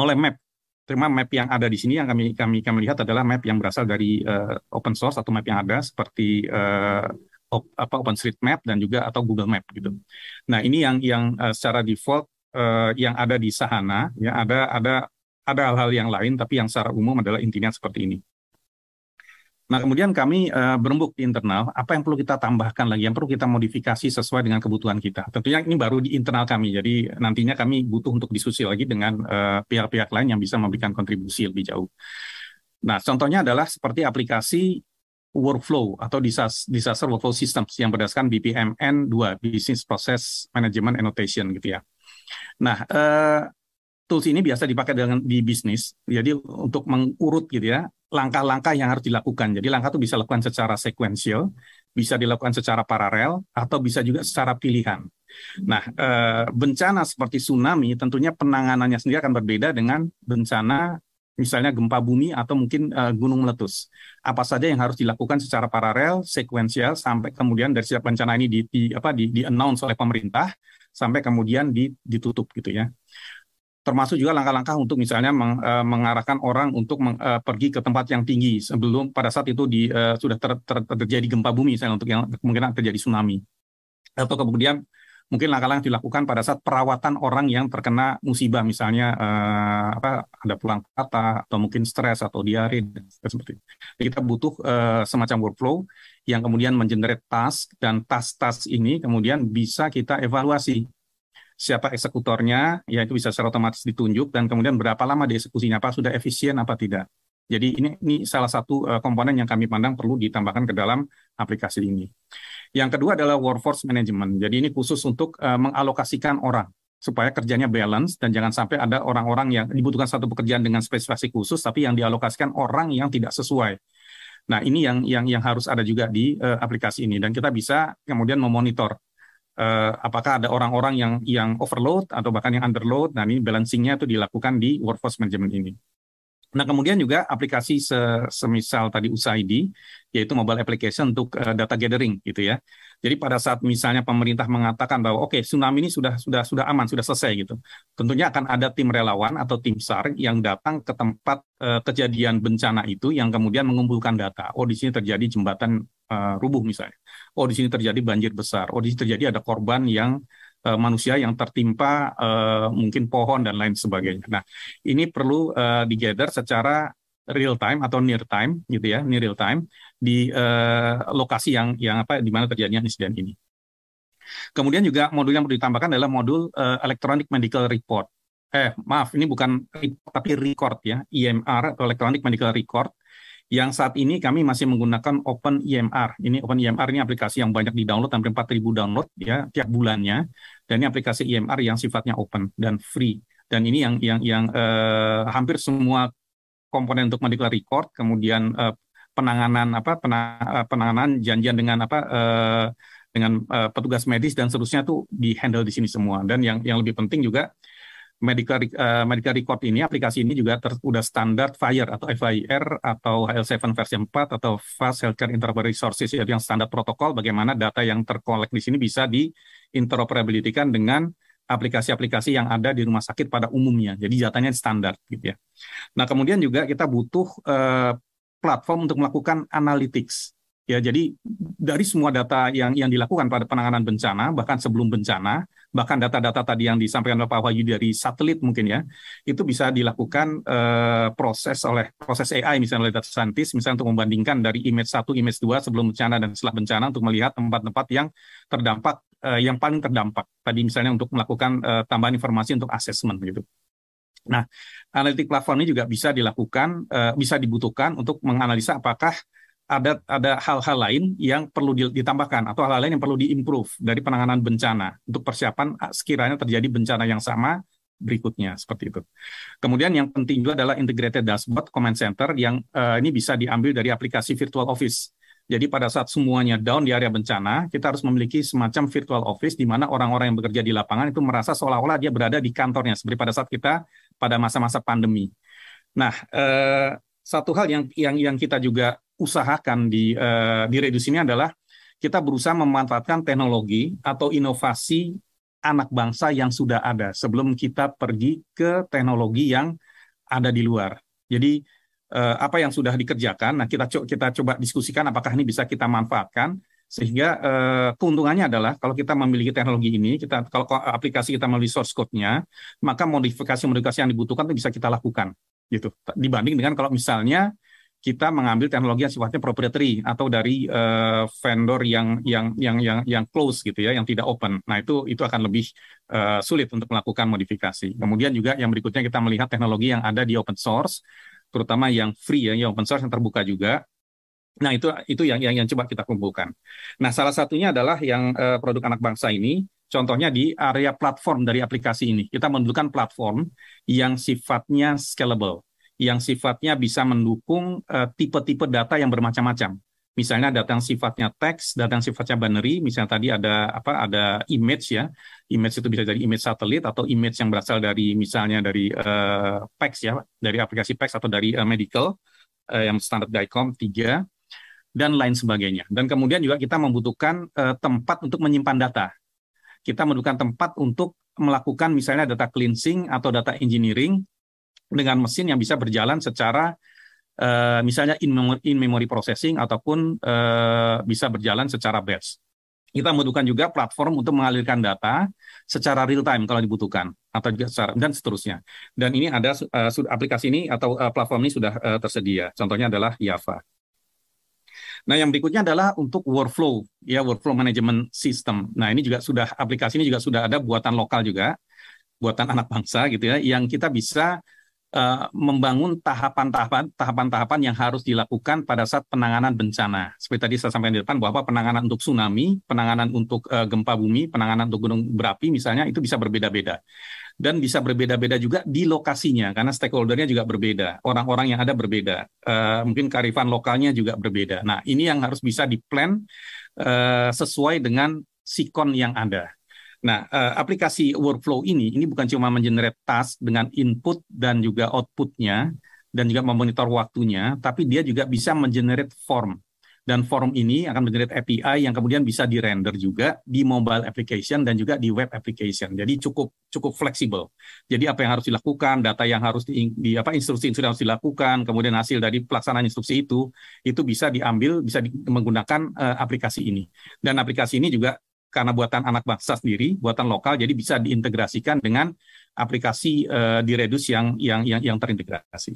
oleh map terima map yang ada di sini yang kami kami kami lihat adalah map yang berasal dari uh, open source atau map yang ada seperti uh, op, apa OpenStreetMap dan juga atau Google Map gitu. Nah ini yang yang uh, secara default uh, yang ada di Sahana ya ada ada ada hal-hal yang lain tapi yang secara umum adalah intinya seperti ini. Nah, kemudian kami uh, berembuk di internal, apa yang perlu kita tambahkan lagi, yang perlu kita modifikasi sesuai dengan kebutuhan kita. Tentunya ini baru di internal kami, jadi nantinya kami butuh untuk diskusi lagi dengan eh, pihak-pihak uh, lain yang bisa memberikan kontribusi lebih jauh. Nah, contohnya adalah seperti aplikasi workflow atau disaster workflow systems yang berdasarkan BPMN 2, Business Process Management Annotation gitu ya. Nah, uh, tools ini biasa dipakai dengan di bisnis. Jadi untuk mengurut gitu ya langkah-langkah yang harus dilakukan. Jadi langkah itu bisa dilakukan secara sekuensial, bisa dilakukan secara paralel, atau bisa juga secara pilihan. Nah, eh, bencana seperti tsunami tentunya penanganannya sendiri akan berbeda dengan bencana misalnya gempa bumi atau mungkin eh, gunung meletus. Apa saja yang harus dilakukan secara paralel, sekuensial sampai kemudian dari setiap bencana ini di, di apa di, di announce oleh pemerintah sampai kemudian ditutup gitu ya termasuk juga langkah-langkah untuk misalnya meng, uh, mengarahkan orang untuk meng, uh, pergi ke tempat yang tinggi sebelum pada saat itu di, uh, sudah ter, ter, terjadi gempa bumi misalnya untuk yang kemungkinan terjadi tsunami atau kemudian mungkin langkah-langkah dilakukan pada saat perawatan orang yang terkena musibah misalnya uh, apa ada pulang kata atau mungkin stres atau diare dan seperti itu. Jadi kita butuh uh, semacam workflow yang kemudian mengenerate task dan task-task ini kemudian bisa kita evaluasi siapa eksekutornya, ya itu bisa secara otomatis ditunjuk dan kemudian berapa lama dieksekusinya, apa sudah efisien apa tidak. Jadi ini ini salah satu uh, komponen yang kami pandang perlu ditambahkan ke dalam aplikasi ini. Yang kedua adalah workforce management. Jadi ini khusus untuk uh, mengalokasikan orang supaya kerjanya balance dan jangan sampai ada orang-orang yang dibutuhkan satu pekerjaan dengan spesifikasi khusus tapi yang dialokasikan orang yang tidak sesuai. Nah, ini yang yang yang harus ada juga di uh, aplikasi ini dan kita bisa kemudian memonitor uh, apakah ada orang-orang yang yang overload atau bahkan yang underload. Nah, ini balancingnya itu dilakukan di workforce management ini. Nah, kemudian juga aplikasi se semisal tadi USAID, yaitu mobile application untuk uh, data gathering gitu ya. Jadi pada saat misalnya pemerintah mengatakan bahwa oke okay, tsunami ini sudah sudah sudah aman, sudah selesai gitu. Tentunya akan ada tim relawan atau tim SAR yang datang ke tempat uh, kejadian bencana itu yang kemudian mengumpulkan data. Oh, di sini terjadi jembatan uh, rubuh misalnya oh di sini terjadi banjir besar, oh di sini terjadi ada korban yang uh, manusia yang tertimpa uh, mungkin pohon dan lain sebagainya. Nah, ini perlu uh, digather secara real time atau near time gitu ya, near real time di uh, lokasi yang yang apa di mana terjadinya insiden ini. Kemudian juga modul yang perlu ditambahkan adalah modul uh, electronic medical report. Eh, maaf, ini bukan report, tapi record ya, EMR electronic medical record yang saat ini kami masih menggunakan Open EMR Ini Open EMR ini aplikasi yang banyak di-download sampai 4000 download ya tiap bulannya. Dan ini aplikasi EMR yang sifatnya open dan free. Dan ini yang yang yang eh, hampir semua komponen untuk medical record, kemudian eh, penanganan apa eh, penanganan janjian dengan apa eh, dengan eh, petugas medis dan seterusnya tuh dihandle di sini semua. Dan yang yang lebih penting juga medical uh, medical record ini aplikasi ini juga ter, udah standar FHIR atau FHIR atau HL7 versi 4 atau Fast Healthcare Interoperable Resources yaitu yang standar protokol bagaimana data yang terkolek di sini bisa diinteroperabilitikan dengan aplikasi-aplikasi yang ada di rumah sakit pada umumnya. Jadi datanya standar gitu ya. Nah, kemudian juga kita butuh uh, platform untuk melakukan analytics. Ya, jadi dari semua data yang yang dilakukan pada penanganan bencana bahkan sebelum bencana bahkan data-data tadi yang disampaikan oleh Pak Wahyu dari satelit mungkin ya, itu bisa dilakukan uh, proses oleh proses AI misalnya oleh data scientist misalnya untuk membandingkan dari image satu image dua sebelum bencana dan setelah bencana untuk melihat tempat-tempat yang terdampak uh, yang paling terdampak. Tadi misalnya untuk melakukan uh, tambahan informasi untuk assessment gitu. Nah, analitik platform ini juga bisa dilakukan, uh, bisa dibutuhkan untuk menganalisa apakah ada ada hal-hal lain yang perlu ditambahkan atau hal-hal lain yang perlu diimprove dari penanganan bencana untuk persiapan ah, sekiranya terjadi bencana yang sama berikutnya seperti itu. Kemudian yang penting juga adalah integrated dashboard command center yang uh, ini bisa diambil dari aplikasi virtual office. Jadi pada saat semuanya down di area bencana, kita harus memiliki semacam virtual office di mana orang-orang yang bekerja di lapangan itu merasa seolah-olah dia berada di kantornya seperti pada saat kita pada masa-masa pandemi. Nah, uh, satu hal yang yang yang kita juga usahakan di uh, di Redus ini adalah kita berusaha memanfaatkan teknologi atau inovasi anak bangsa yang sudah ada sebelum kita pergi ke teknologi yang ada di luar. Jadi uh, apa yang sudah dikerjakan, nah kita co kita coba diskusikan apakah ini bisa kita manfaatkan sehingga uh, keuntungannya adalah kalau kita memiliki teknologi ini, kita kalau aplikasi kita melalui source code-nya, maka modifikasi-modifikasi yang dibutuhkan itu bisa kita lakukan gitu. Dibanding dengan kalau misalnya kita mengambil teknologi yang sifatnya proprietary atau dari uh, vendor yang yang yang yang yang close gitu ya, yang tidak open. Nah itu itu akan lebih uh, sulit untuk melakukan modifikasi. Kemudian juga yang berikutnya kita melihat teknologi yang ada di open source, terutama yang free ya, yang open source yang terbuka juga. Nah itu itu yang yang yang coba kita kumpulkan. Nah salah satunya adalah yang uh, produk anak bangsa ini Contohnya di area platform dari aplikasi ini, kita menunjukkan platform yang sifatnya scalable yang sifatnya bisa mendukung eh, tipe-tipe uh, data yang bermacam-macam. Misalnya data yang sifatnya teks, data yang sifatnya binary, misalnya tadi ada apa ada image ya. Image itu bisa jadi image satelit atau image yang berasal dari misalnya dari uh, eh, PACS ya, dari aplikasi PACS atau dari uh, medical uh, yang standar DICOM 3 dan lain sebagainya. Dan kemudian juga kita membutuhkan uh, tempat untuk menyimpan data. Kita membutuhkan tempat untuk melakukan misalnya data cleansing atau data engineering dengan mesin yang bisa berjalan secara uh, misalnya in memory, in memory processing ataupun uh, bisa berjalan secara batch. Kita membutuhkan juga platform untuk mengalirkan data secara real time kalau dibutuhkan atau juga secara dan seterusnya. Dan ini ada uh, aplikasi ini atau uh, platform ini sudah uh, tersedia. Contohnya adalah Java. Nah, yang berikutnya adalah untuk workflow, ya workflow management system. Nah, ini juga sudah aplikasi ini juga sudah ada buatan lokal juga, buatan anak bangsa gitu ya, yang kita bisa uh, membangun tahapan-tahapan tahapan-tahapan yang harus dilakukan pada saat penanganan bencana. Seperti tadi saya sampaikan di depan bahwa penanganan untuk tsunami, penanganan untuk uh, gempa bumi, penanganan untuk gunung berapi misalnya itu bisa berbeda-beda. Dan bisa berbeda-beda juga di lokasinya karena stakeholdernya juga berbeda, orang-orang yang ada berbeda, uh, mungkin kearifan lokalnya juga berbeda. Nah, ini yang harus bisa di-plan uh, sesuai dengan sikon yang ada. Nah, eh, aplikasi workflow ini ini bukan cuma mengenerate task dengan input dan juga outputnya dan juga memonitor waktunya, tapi dia juga bisa mengenerate form. Dan form ini akan mengenerate API yang kemudian bisa dirender juga di mobile application dan juga di web application. Jadi cukup cukup fleksibel. Jadi apa yang harus dilakukan, data yang harus di, di apa instruksi-instruksi yang harus dilakukan, kemudian hasil dari pelaksanaan instruksi itu itu bisa diambil bisa di, menggunakan uh, aplikasi ini. Dan aplikasi ini juga karena buatan anak bangsa sendiri, buatan lokal, jadi bisa diintegrasikan dengan aplikasi uh, eh, di Redus yang yang yang, yang terintegrasi.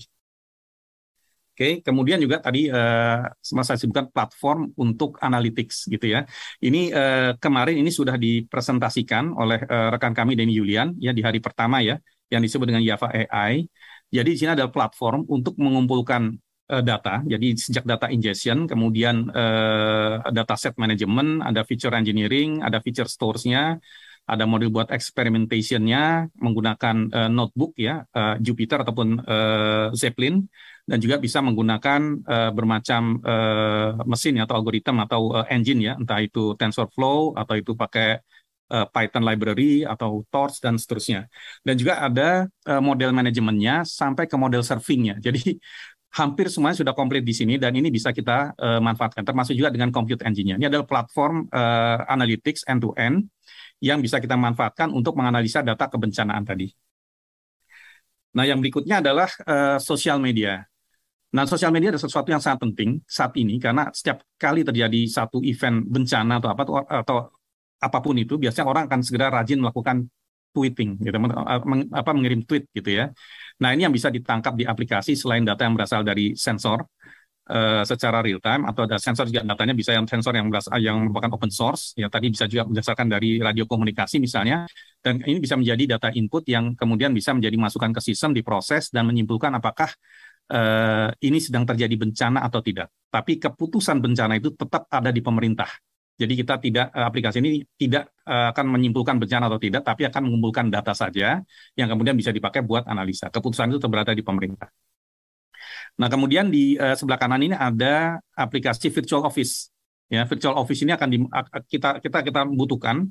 Oke, okay. kemudian juga tadi uh, saya sebutkan platform untuk analytics gitu ya. Ini uh, kemarin ini sudah dipresentasikan oleh uh, rekan kami Denny Julian ya di hari pertama ya yang disebut dengan Java AI. Jadi di sini ada platform untuk mengumpulkan Eh, data. Jadi sejak data ingestion, kemudian eh, data set management, ada feature engineering, ada feature stores-nya, ada model buat experimentation-nya menggunakan uh, notebook ya, uh, Jupiter ataupun uh, Zeppelin dan juga bisa menggunakan uh, bermacam uh, mesin ya, atau algoritma atau uh, engine ya, entah itu TensorFlow atau itu pakai Python library atau Torch dan seterusnya. Dan juga ada model manajemennya sampai ke model servingnya. Jadi hampir semuanya sudah komplit di sini dan ini bisa kita uh, manfaatkan termasuk juga dengan compute engine-nya. Ini adalah platform uh, analytics end to end yang bisa kita manfaatkan untuk menganalisa data kebencanaan tadi. Nah, yang berikutnya adalah uh, sosial media. Nah, sosial media adalah sesuatu yang sangat penting saat ini karena setiap kali terjadi satu event bencana atau apa atau apapun itu, biasanya orang akan segera rajin melakukan tweeting gitu apa mengirim tweet gitu ya. Nah, ini yang bisa ditangkap di aplikasi selain data yang berasal dari sensor uh, secara real time atau ada sensor juga datanya bisa yang sensor yang berasal yang merupakan open source ya tadi bisa juga berdasarkan dari radio komunikasi misalnya dan ini bisa menjadi data input yang kemudian bisa menjadi masukan ke sistem diproses dan menyimpulkan apakah uh, ini sedang terjadi bencana atau tidak. Tapi keputusan bencana itu tetap ada di pemerintah jadi kita tidak eh, aplikasi ini tidak eh, akan menyimpulkan bencana atau tidak, tapi akan mengumpulkan data saja yang kemudian bisa dipakai buat analisa. Keputusan itu berada di pemerintah. Nah, kemudian di uh, sebelah kanan ini ada aplikasi Virtual Office. Ya, Virtual Office ini akan di, kita kita kita butuhkan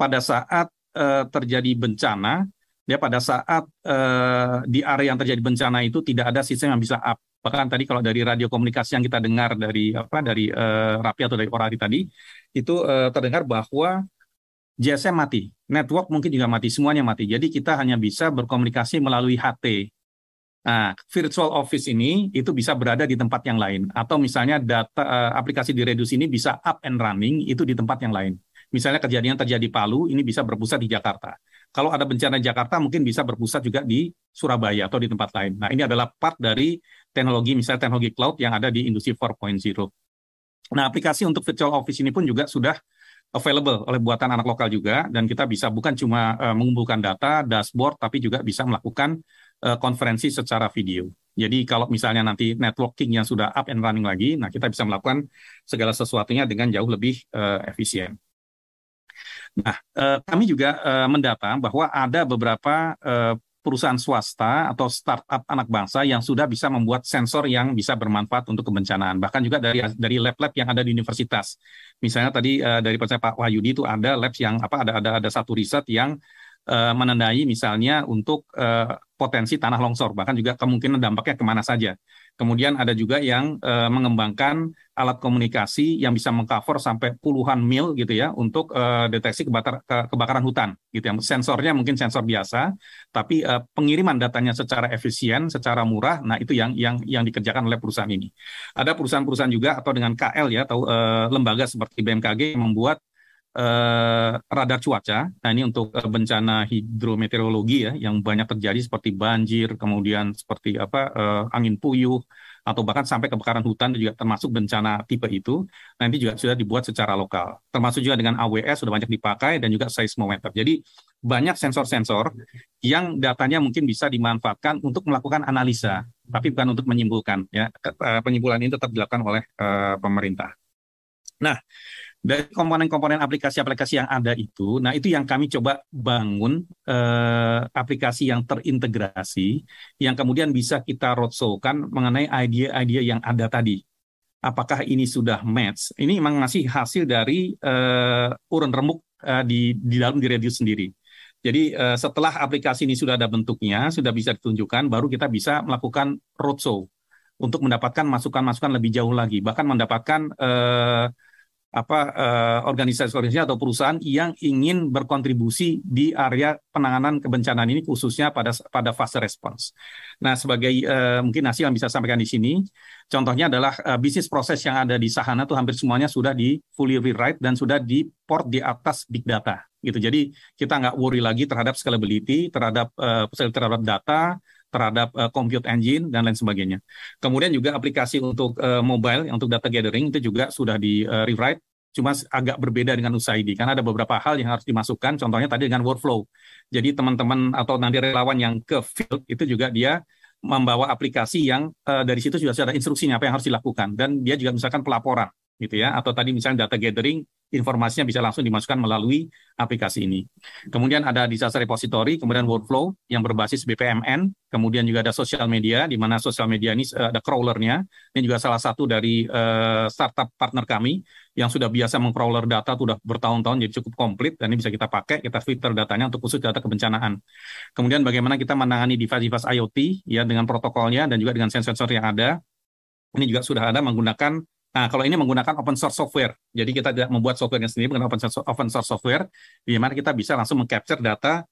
pada saat uh, terjadi bencana, ya pada saat uh, di area yang terjadi bencana itu tidak ada sistem yang bisa up bahkan tadi kalau dari radio komunikasi yang kita dengar dari apa dari uh, Rapi atau dari Orari tadi itu uh, terdengar bahwa GSM mati, network mungkin juga mati, semuanya mati. Jadi kita hanya bisa berkomunikasi melalui HT. Nah, virtual office ini itu bisa berada di tempat yang lain atau misalnya data uh, aplikasi di Redus ini bisa up and running itu di tempat yang lain. Misalnya kejadian terjadi Palu ini bisa berpusat di Jakarta. Kalau ada bencana Jakarta mungkin bisa berpusat juga di Surabaya atau di tempat lain. Nah, ini adalah part dari teknologi misalnya teknologi cloud yang ada di industri 4.0. Nah, aplikasi untuk virtual office ini pun juga sudah available oleh buatan anak lokal juga dan kita bisa bukan cuma uh, mengumpulkan data, dashboard tapi juga bisa melakukan uh, konferensi secara video. Jadi kalau misalnya nanti networking yang sudah up and running lagi, nah kita bisa melakukan segala sesuatunya dengan jauh lebih uh, efisien. Nah, eh, kami juga eh, mendata bahwa ada beberapa eh, perusahaan swasta atau startup anak bangsa yang sudah bisa membuat sensor yang bisa bermanfaat untuk kebencanaan. Bahkan juga dari dari lab-lab yang ada di universitas. Misalnya tadi uh, dari percaya Pak Wahyudi itu ada lab yang apa ada ada ada satu riset yang uh, menandai misalnya untuk uh, potensi tanah longsor bahkan juga kemungkinan dampaknya kemana saja. Kemudian ada juga yang uh, mengembangkan alat komunikasi yang bisa mengcover sampai puluhan mil gitu ya untuk uh, deteksi kebakar, ke, kebakaran hutan gitu ya. Sensornya mungkin sensor biasa, tapi uh, pengiriman datanya secara efisien, secara murah. Nah, itu yang yang yang dikerjakan oleh perusahaan ini. Ada perusahaan-perusahaan juga atau dengan KL ya atau uh, lembaga seperti BMKG yang membuat eh, radar cuaca. Nah ini untuk eh, bencana hidrometeorologi ya yang banyak terjadi seperti banjir, kemudian seperti apa eh, angin puyuh atau bahkan sampai kebakaran hutan juga termasuk bencana tipe itu. Nanti juga sudah dibuat secara lokal. Termasuk juga dengan AWS sudah banyak dipakai dan juga seismometer. Jadi banyak sensor-sensor yang datanya mungkin bisa dimanfaatkan untuk melakukan analisa, tapi bukan untuk menyimpulkan. Ya, eh, penyimpulan ini tetap dilakukan oleh uh, pemerintah. Nah, dari komponen-komponen aplikasi-aplikasi yang ada itu, nah itu yang kami coba bangun eh, aplikasi yang terintegrasi, yang kemudian bisa kita roadshow mengenai ide-ide yang ada tadi. Apakah ini sudah match? Ini memang masih hasil dari eh, urun remuk eh, di, di dalam di Radius sendiri. Jadi eh, setelah aplikasi ini sudah ada bentuknya, sudah bisa ditunjukkan, baru kita bisa melakukan roadshow untuk mendapatkan masukan-masukan lebih jauh lagi, bahkan mendapatkan eh, apa eh, organisasi-organisasi atau perusahaan yang ingin berkontribusi di area penanganan kebencanaan ini khususnya pada pada fase respons. Nah, sebagai uh, mungkin hasil yang bisa sampaikan di sini, contohnya adalah uh, bisnis proses yang ada di Sahana itu hampir semuanya sudah di fully rewrite dan sudah di port di atas big data gitu. Jadi kita nggak worry lagi terhadap scalability, terhadap uh, terhadap data, terhadap uh, compute engine dan lain sebagainya. Kemudian juga aplikasi untuk uh, mobile untuk data gathering itu juga sudah di uh, rewrite cuma agak berbeda dengan USAID karena ada beberapa hal yang harus dimasukkan contohnya tadi dengan workflow. Jadi teman-teman atau nanti relawan yang ke field itu juga dia membawa aplikasi yang uh, dari situ sudah ada instruksinya apa yang harus dilakukan dan dia juga misalkan pelaporan gitu ya atau tadi misalnya data gathering informasinya bisa langsung dimasukkan melalui aplikasi ini. Kemudian ada disaster repository, kemudian workflow yang berbasis BPMN, kemudian juga ada social media di mana social media ini eh, ada crawlernya. Ini juga salah satu dari uh, startup partner kami yang sudah biasa mengcrawler data sudah bertahun-tahun jadi cukup komplit dan ini bisa kita pakai, kita filter datanya untuk khusus data kebencanaan. Kemudian bagaimana kita menangani device-device IoT ya dengan protokolnya dan juga dengan sensor-sensor yang ada. Ini juga sudah ada menggunakan Nah, kalau ini menggunakan open source software, jadi kita tidak membuat softwarenya sendiri, menggunakan open source, open source software, di mana kita bisa langsung mengcapture data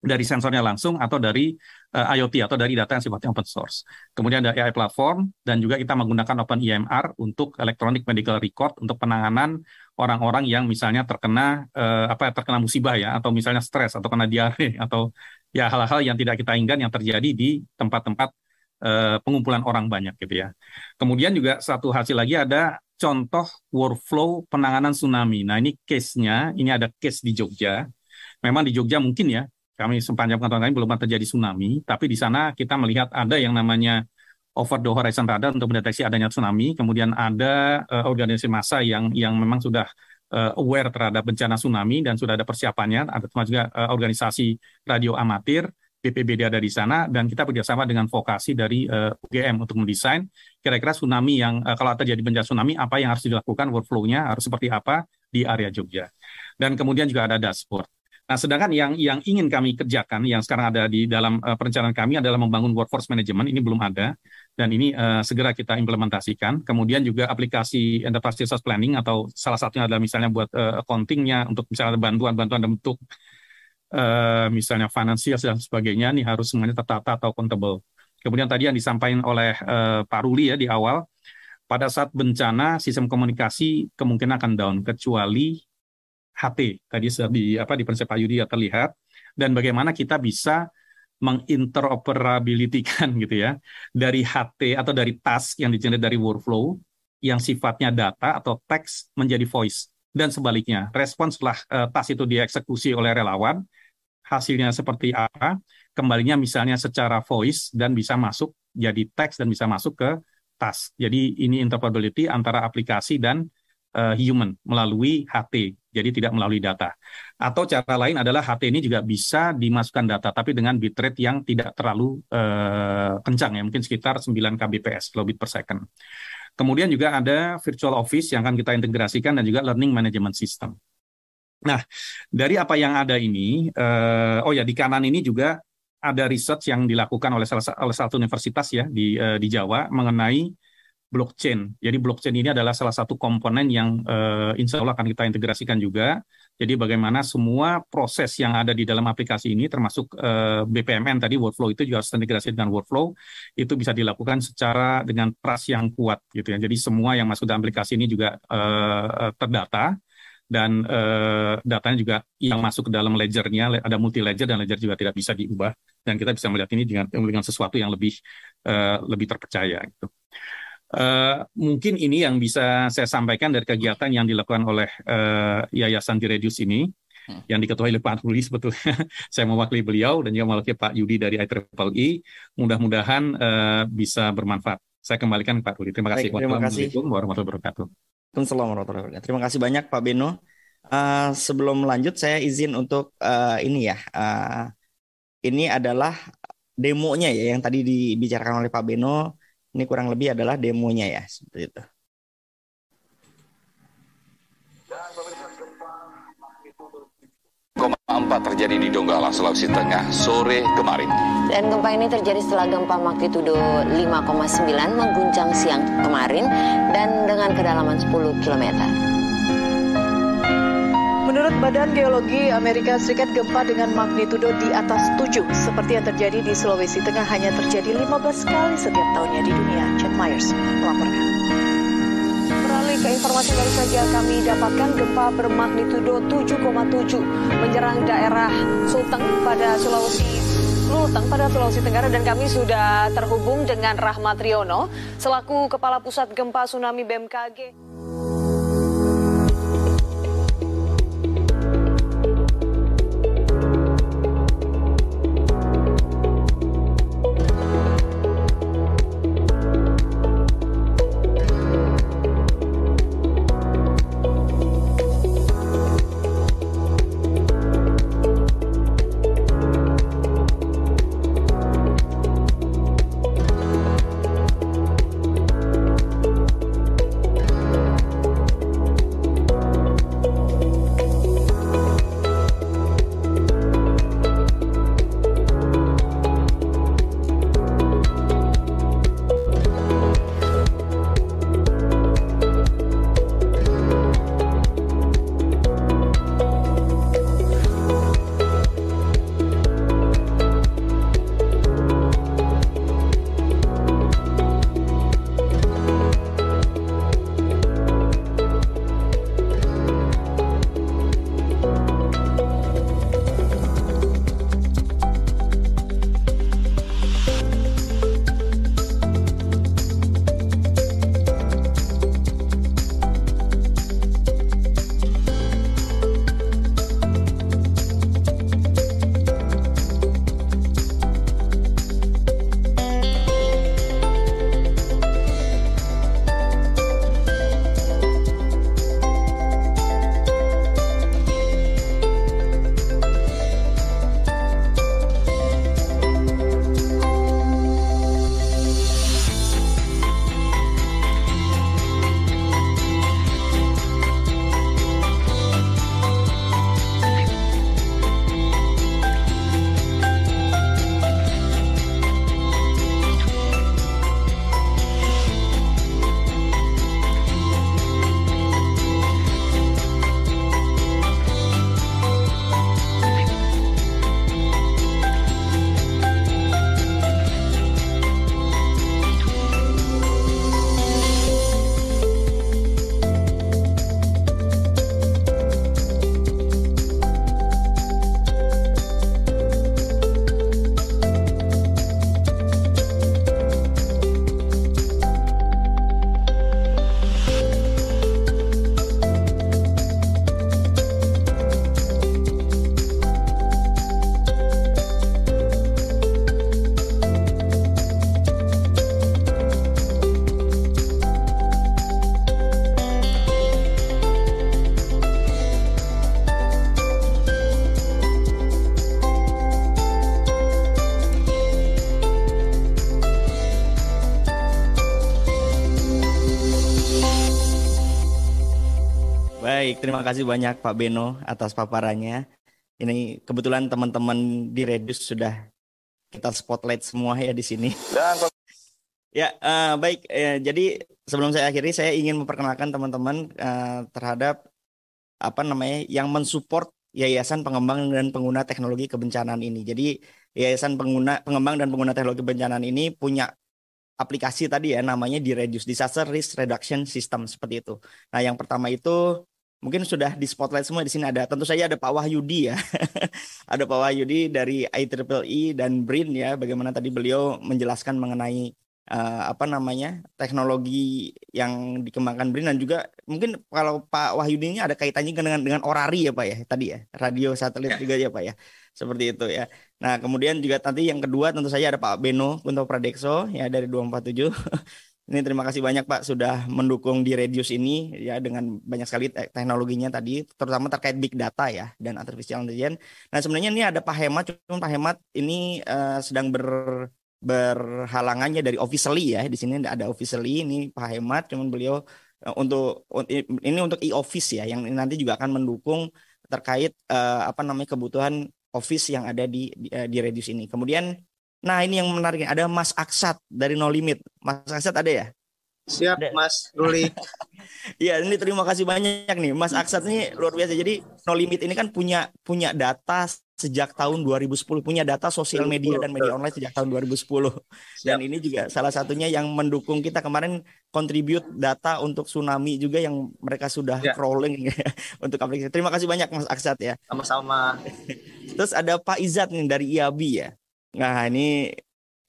dari sensornya langsung atau dari uh, eh, IoT atau dari data yang sifatnya open source. Kemudian ada AI platform dan juga kita menggunakan Open EMR untuk electronic medical record untuk penanganan orang-orang yang misalnya terkena uh, apa terkena musibah ya atau misalnya stres atau kena diare atau ya hal-hal yang tidak kita inginkan yang terjadi di tempat-tempat Eh, pengumpulan orang banyak gitu ya. Kemudian juga satu hasil lagi ada contoh workflow penanganan tsunami. Nah ini case-nya, ini ada case di Jogja. Memang di Jogja mungkin ya, kami sepanjang pengetahuan kami belum terjadi tsunami, tapi di sana kita melihat ada yang namanya over the horizon radar untuk mendeteksi adanya tsunami, kemudian ada uh, organisasi massa yang yang memang sudah uh, aware terhadap bencana tsunami dan sudah ada persiapannya, ada juga uh, organisasi radio amatir, BPBD ada di sana dan kita bekerjasama dengan vokasi dari uh, eh, UGM untuk mendesain kira-kira tsunami yang uh, kalau terjadi bencana tsunami apa yang harus dilakukan workflow-nya harus seperti apa di area Jogja dan kemudian juga ada dashboard. Nah, sedangkan yang yang ingin kami kerjakan yang sekarang ada di dalam uh, perencanaan kami adalah membangun workforce management ini belum ada dan ini uh, segera kita implementasikan. Kemudian juga aplikasi enterprise resource planning atau salah satunya adalah misalnya buat uh, accountingnya untuk misalnya bantuan-bantuan bentuk -bantuan Eh, misalnya finansial dan sebagainya ini harus semuanya tertata atau accountable. Kemudian tadi yang disampaikan oleh uh, Pak Ruli ya di awal, pada saat bencana sistem komunikasi kemungkinan akan down kecuali HT tadi di apa di Prinsip Pak Yudi ya terlihat dan bagaimana kita bisa menginteroperabilitikan gitu ya dari HT atau dari task yang digenerate dari workflow yang sifatnya data atau teks menjadi voice dan sebaliknya. Respon setelah uh, tas itu dieksekusi oleh relawan, hasilnya seperti apa, kembalinya misalnya secara voice dan bisa masuk jadi teks dan bisa masuk ke tas. Jadi ini interoperability antara aplikasi dan uh, human melalui HT, jadi tidak melalui data. Atau cara lain adalah HT ini juga bisa dimasukkan data, tapi dengan bitrate yang tidak terlalu uh, kencang ya, mungkin sekitar 9 kbps, kilobit per second. Kemudian juga ada virtual office yang akan kita integrasikan dan juga learning management system. Nah, dari apa yang ada ini, eh, oh ya di kanan ini juga ada research yang dilakukan oleh salah, satu universitas ya di eh, di Jawa mengenai blockchain. Jadi blockchain ini adalah salah satu komponen yang uh, insya Allah akan kita integrasikan juga. Jadi bagaimana semua proses yang ada di dalam aplikasi ini, termasuk uh, eh, BPMN tadi workflow itu juga harus terintegrasi dengan workflow, itu bisa dilakukan secara dengan trust yang kuat gitu ya. Jadi semua yang masuk dalam aplikasi ini juga uh, terdata dan uh, datanya juga yang masuk ke dalam ledgernya ada multi ledger dan ledger juga tidak bisa diubah dan kita bisa melihat ini dengan dengan sesuatu yang lebih uh, lebih terpercaya gitu. Eh, mungkin ini yang bisa saya sampaikan dari kegiatan yang dilakukan oleh uh, Yayasan Diredius ini hmm. yang diketuai oleh Pak Rudi sebetulnya. saya mewakili beliau dan juga mewakili Pak Yudi dari IEEE. E. Mudah-mudahan uh, bisa bermanfaat. Saya kembalikan Pak Rudi. Terima kasih. Baik, terima kasih. warahmatullahi wabarakatuh. Assalamualaikum warahmatullahi
wabarakatuh. Terima kasih banyak Pak Beno. Uh, sebelum lanjut saya izin untuk uh, ini ya. Uh, ini adalah demonya ya yang tadi dibicarakan oleh Pak Beno ini kurang lebih adalah demonya ya, seperti itu.
gempa terjadi di Donggala, Sulawesi Tengah sore kemarin.
Dan gempa ini terjadi setelah gempa magnitudo 5,9 mengguncang siang kemarin dan dengan kedalaman 10 km. Menurut Badan Geologi Amerika Serikat, gempa
dengan magnitudo di atas 7 seperti yang terjadi di Sulawesi Tengah hanya terjadi 15 kali
setiap tahunnya di dunia. Chad Myers melaporkan. Beralih ke informasi baru saja kami dapatkan gempa bermagnitudo 7,7 menyerang daerah Sulteng pada Sulawesi Lutang pada Sulawesi Tenggara dan kami sudah terhubung dengan Rahmat Riono selaku Kepala Pusat Gempa Tsunami BMKG.
terima kasih banyak Pak Beno atas paparannya. Ini kebetulan teman-teman di Redus sudah kita spotlight semua ya di sini. Ya, uh, baik. Uh, jadi sebelum saya akhiri, saya ingin memperkenalkan teman-teman uh, terhadap apa namanya yang mensupport Yayasan Pengembang dan Pengguna Teknologi Kebencanaan ini. Jadi Yayasan Pengguna Pengembang dan Pengguna Teknologi Kebencanaan ini punya aplikasi tadi ya namanya di Reduce Disaster Risk Reduction System seperti itu. Nah, yang pertama itu mungkin sudah di spotlight semua di sini ada tentu saja ada Pak Wahyudi ya. ada Pak Wahyudi dari IEEE e dan BRIN ya bagaimana tadi beliau menjelaskan mengenai uh, apa namanya teknologi yang dikembangkan BRIN dan juga mungkin kalau Pak Wahyudi ini ada kaitannya dengan dengan orari ya Pak ya tadi ya radio satelit ya. juga ya Pak ya seperti itu ya. Nah kemudian juga nanti yang kedua tentu saja ada Pak Beno untuk Pradekso ya dari 247 Ini terima kasih banyak Pak sudah mendukung di Radius ini ya dengan banyak sekali teknologinya tadi terutama terkait big data ya dan artificial intelligence. Nah sebenarnya ini ada Pak Hemat, cuma Pak Hemat ini uh, sedang ber berhalangannya dari officially ya di sini ada officially ini Pak Hemat, cuman beliau uh, untuk ini untuk e-office ya yang nanti juga akan mendukung terkait uh, apa namanya kebutuhan office yang ada di di, di Radius ini. Kemudian Nah ini yang menarik ya. ada Mas Aksat dari No Limit. Mas Aksat ada ya? Siap Mas Ruli. Iya ini terima kasih banyak nih Mas Aksat ini luar biasa. Jadi No Limit ini kan punya punya data sejak tahun 2010 punya data sosial media dan media online sejak tahun 2010 Siap. dan ini juga salah satunya yang mendukung kita kemarin kontribut data untuk tsunami juga yang mereka sudah ya. crawling ya, untuk aplikasi terima kasih banyak Mas Aksat ya sama-sama terus ada Pak Izat nih dari IABI ya Nah, ini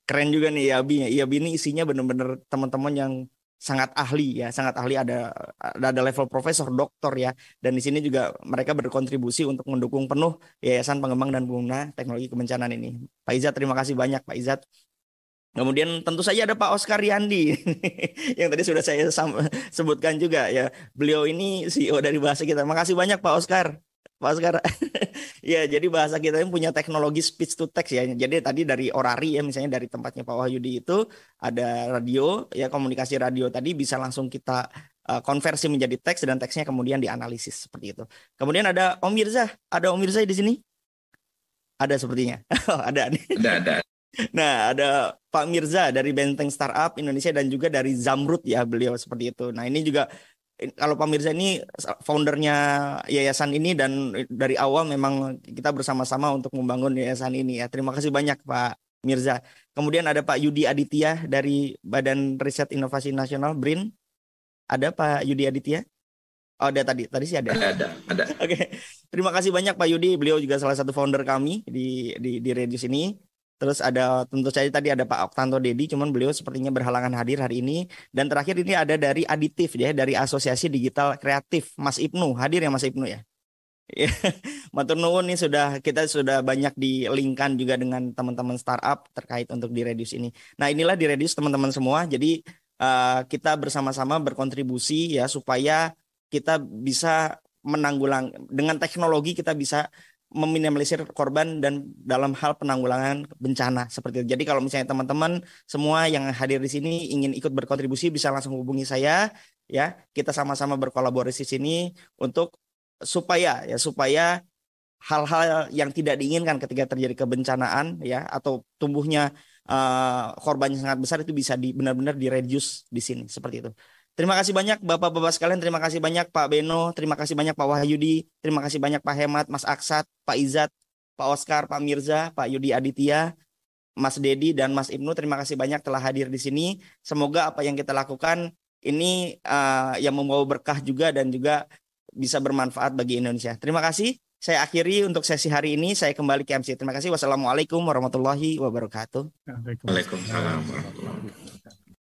keren juga nih Yabi. nya IAB ini isinya benar-benar teman-teman yang sangat ahli ya, sangat ahli ada ada level profesor, doktor ya. Dan di sini juga mereka berkontribusi untuk mendukung penuh Yayasan Pengembang dan Pengguna Teknologi Kebencanaan ini. Pak Izat terima kasih banyak Pak Izat. Kemudian tentu saja ada Pak Oscar Yandi yang tadi sudah saya sebutkan juga ya. Beliau ini CEO dari Bahasa kita. Makasih banyak Pak Oscar. Pak Askar. ya, jadi bahasa kita ini punya teknologi speech to text ya. Jadi tadi dari orari ya misalnya dari tempatnya Pak Wahyudi itu ada radio ya komunikasi radio tadi bisa langsung kita uh, konversi menjadi teks dan teksnya kemudian dianalisis seperti itu. Kemudian ada Om Mirza, ada Om Mirza di sini? Ada sepertinya. Oh, ada Ada, ada. Nah, ada Pak Mirza dari Benteng Startup Indonesia dan juga dari Zamrud ya beliau seperti itu. Nah, ini juga kalau Pak Mirza ini foundernya yayasan ini dan eh, dari awal memang kita bersama-sama untuk membangun yayasan ini ya. Terima kasih banyak Pak Mirza. Kemudian ada Pak Yudi Aditya dari Badan Riset Inovasi Nasional BRIN. Ada Pak Yudi Aditya? Oh, ada tadi. Tadi sih ada. Ada, ada. ada. Oke. Okay. Terima kasih banyak Pak Yudi. Beliau juga salah satu founder kami di di di Radius ini. Terus ada tentu saja tadi ada Pak Oktanto Dedi, cuman beliau sepertinya berhalangan hadir hari ini. Dan terakhir ini ada dari Aditif ya, dari Asosiasi Digital Kreatif, Mas Ibnu. Hadir ya Mas Ibnu ya? Iya. Matur nuwun nih sudah kita sudah banyak di linkan juga dengan teman-teman startup terkait untuk di Redis ini. Nah, inilah di Redis teman-teman semua. Jadi uh, kita bersama-sama berkontribusi ya supaya kita bisa menanggulang dengan teknologi kita bisa meminimalisir korban dan dalam hal penanggulangan bencana seperti itu. Jadi kalau misalnya teman-teman semua yang hadir di sini ingin ikut berkontribusi bisa langsung hubungi saya ya. Kita sama-sama berkolaborasi di sini untuk supaya ya supaya hal-hal yang tidak diinginkan ketika terjadi kebencanaan ya atau tumbuhnya uh, korban yang sangat besar itu bisa di, benar-benar direduce di sini seperti itu. Terima kasih banyak Bapak-bapak sekalian, terima kasih banyak Pak Beno, terima kasih banyak Pak Wahyudi, terima kasih banyak Pak Hemat, Mas Aksat, Pak Izat, Pak Oscar, Pak Mirza, Pak Yudi Aditya, Mas Dedi dan Mas Ibnu, terima kasih banyak telah hadir di sini. Semoga apa yang kita lakukan ini uh, yang membawa berkah juga dan juga bisa bermanfaat bagi Indonesia. Terima kasih. Saya akhiri untuk sesi hari ini. Saya kembali ke MC. Terima kasih. Wassalamualaikum warahmatullahi wabarakatuh. Waalaikumsalam warahmatullahi wabarakatuh.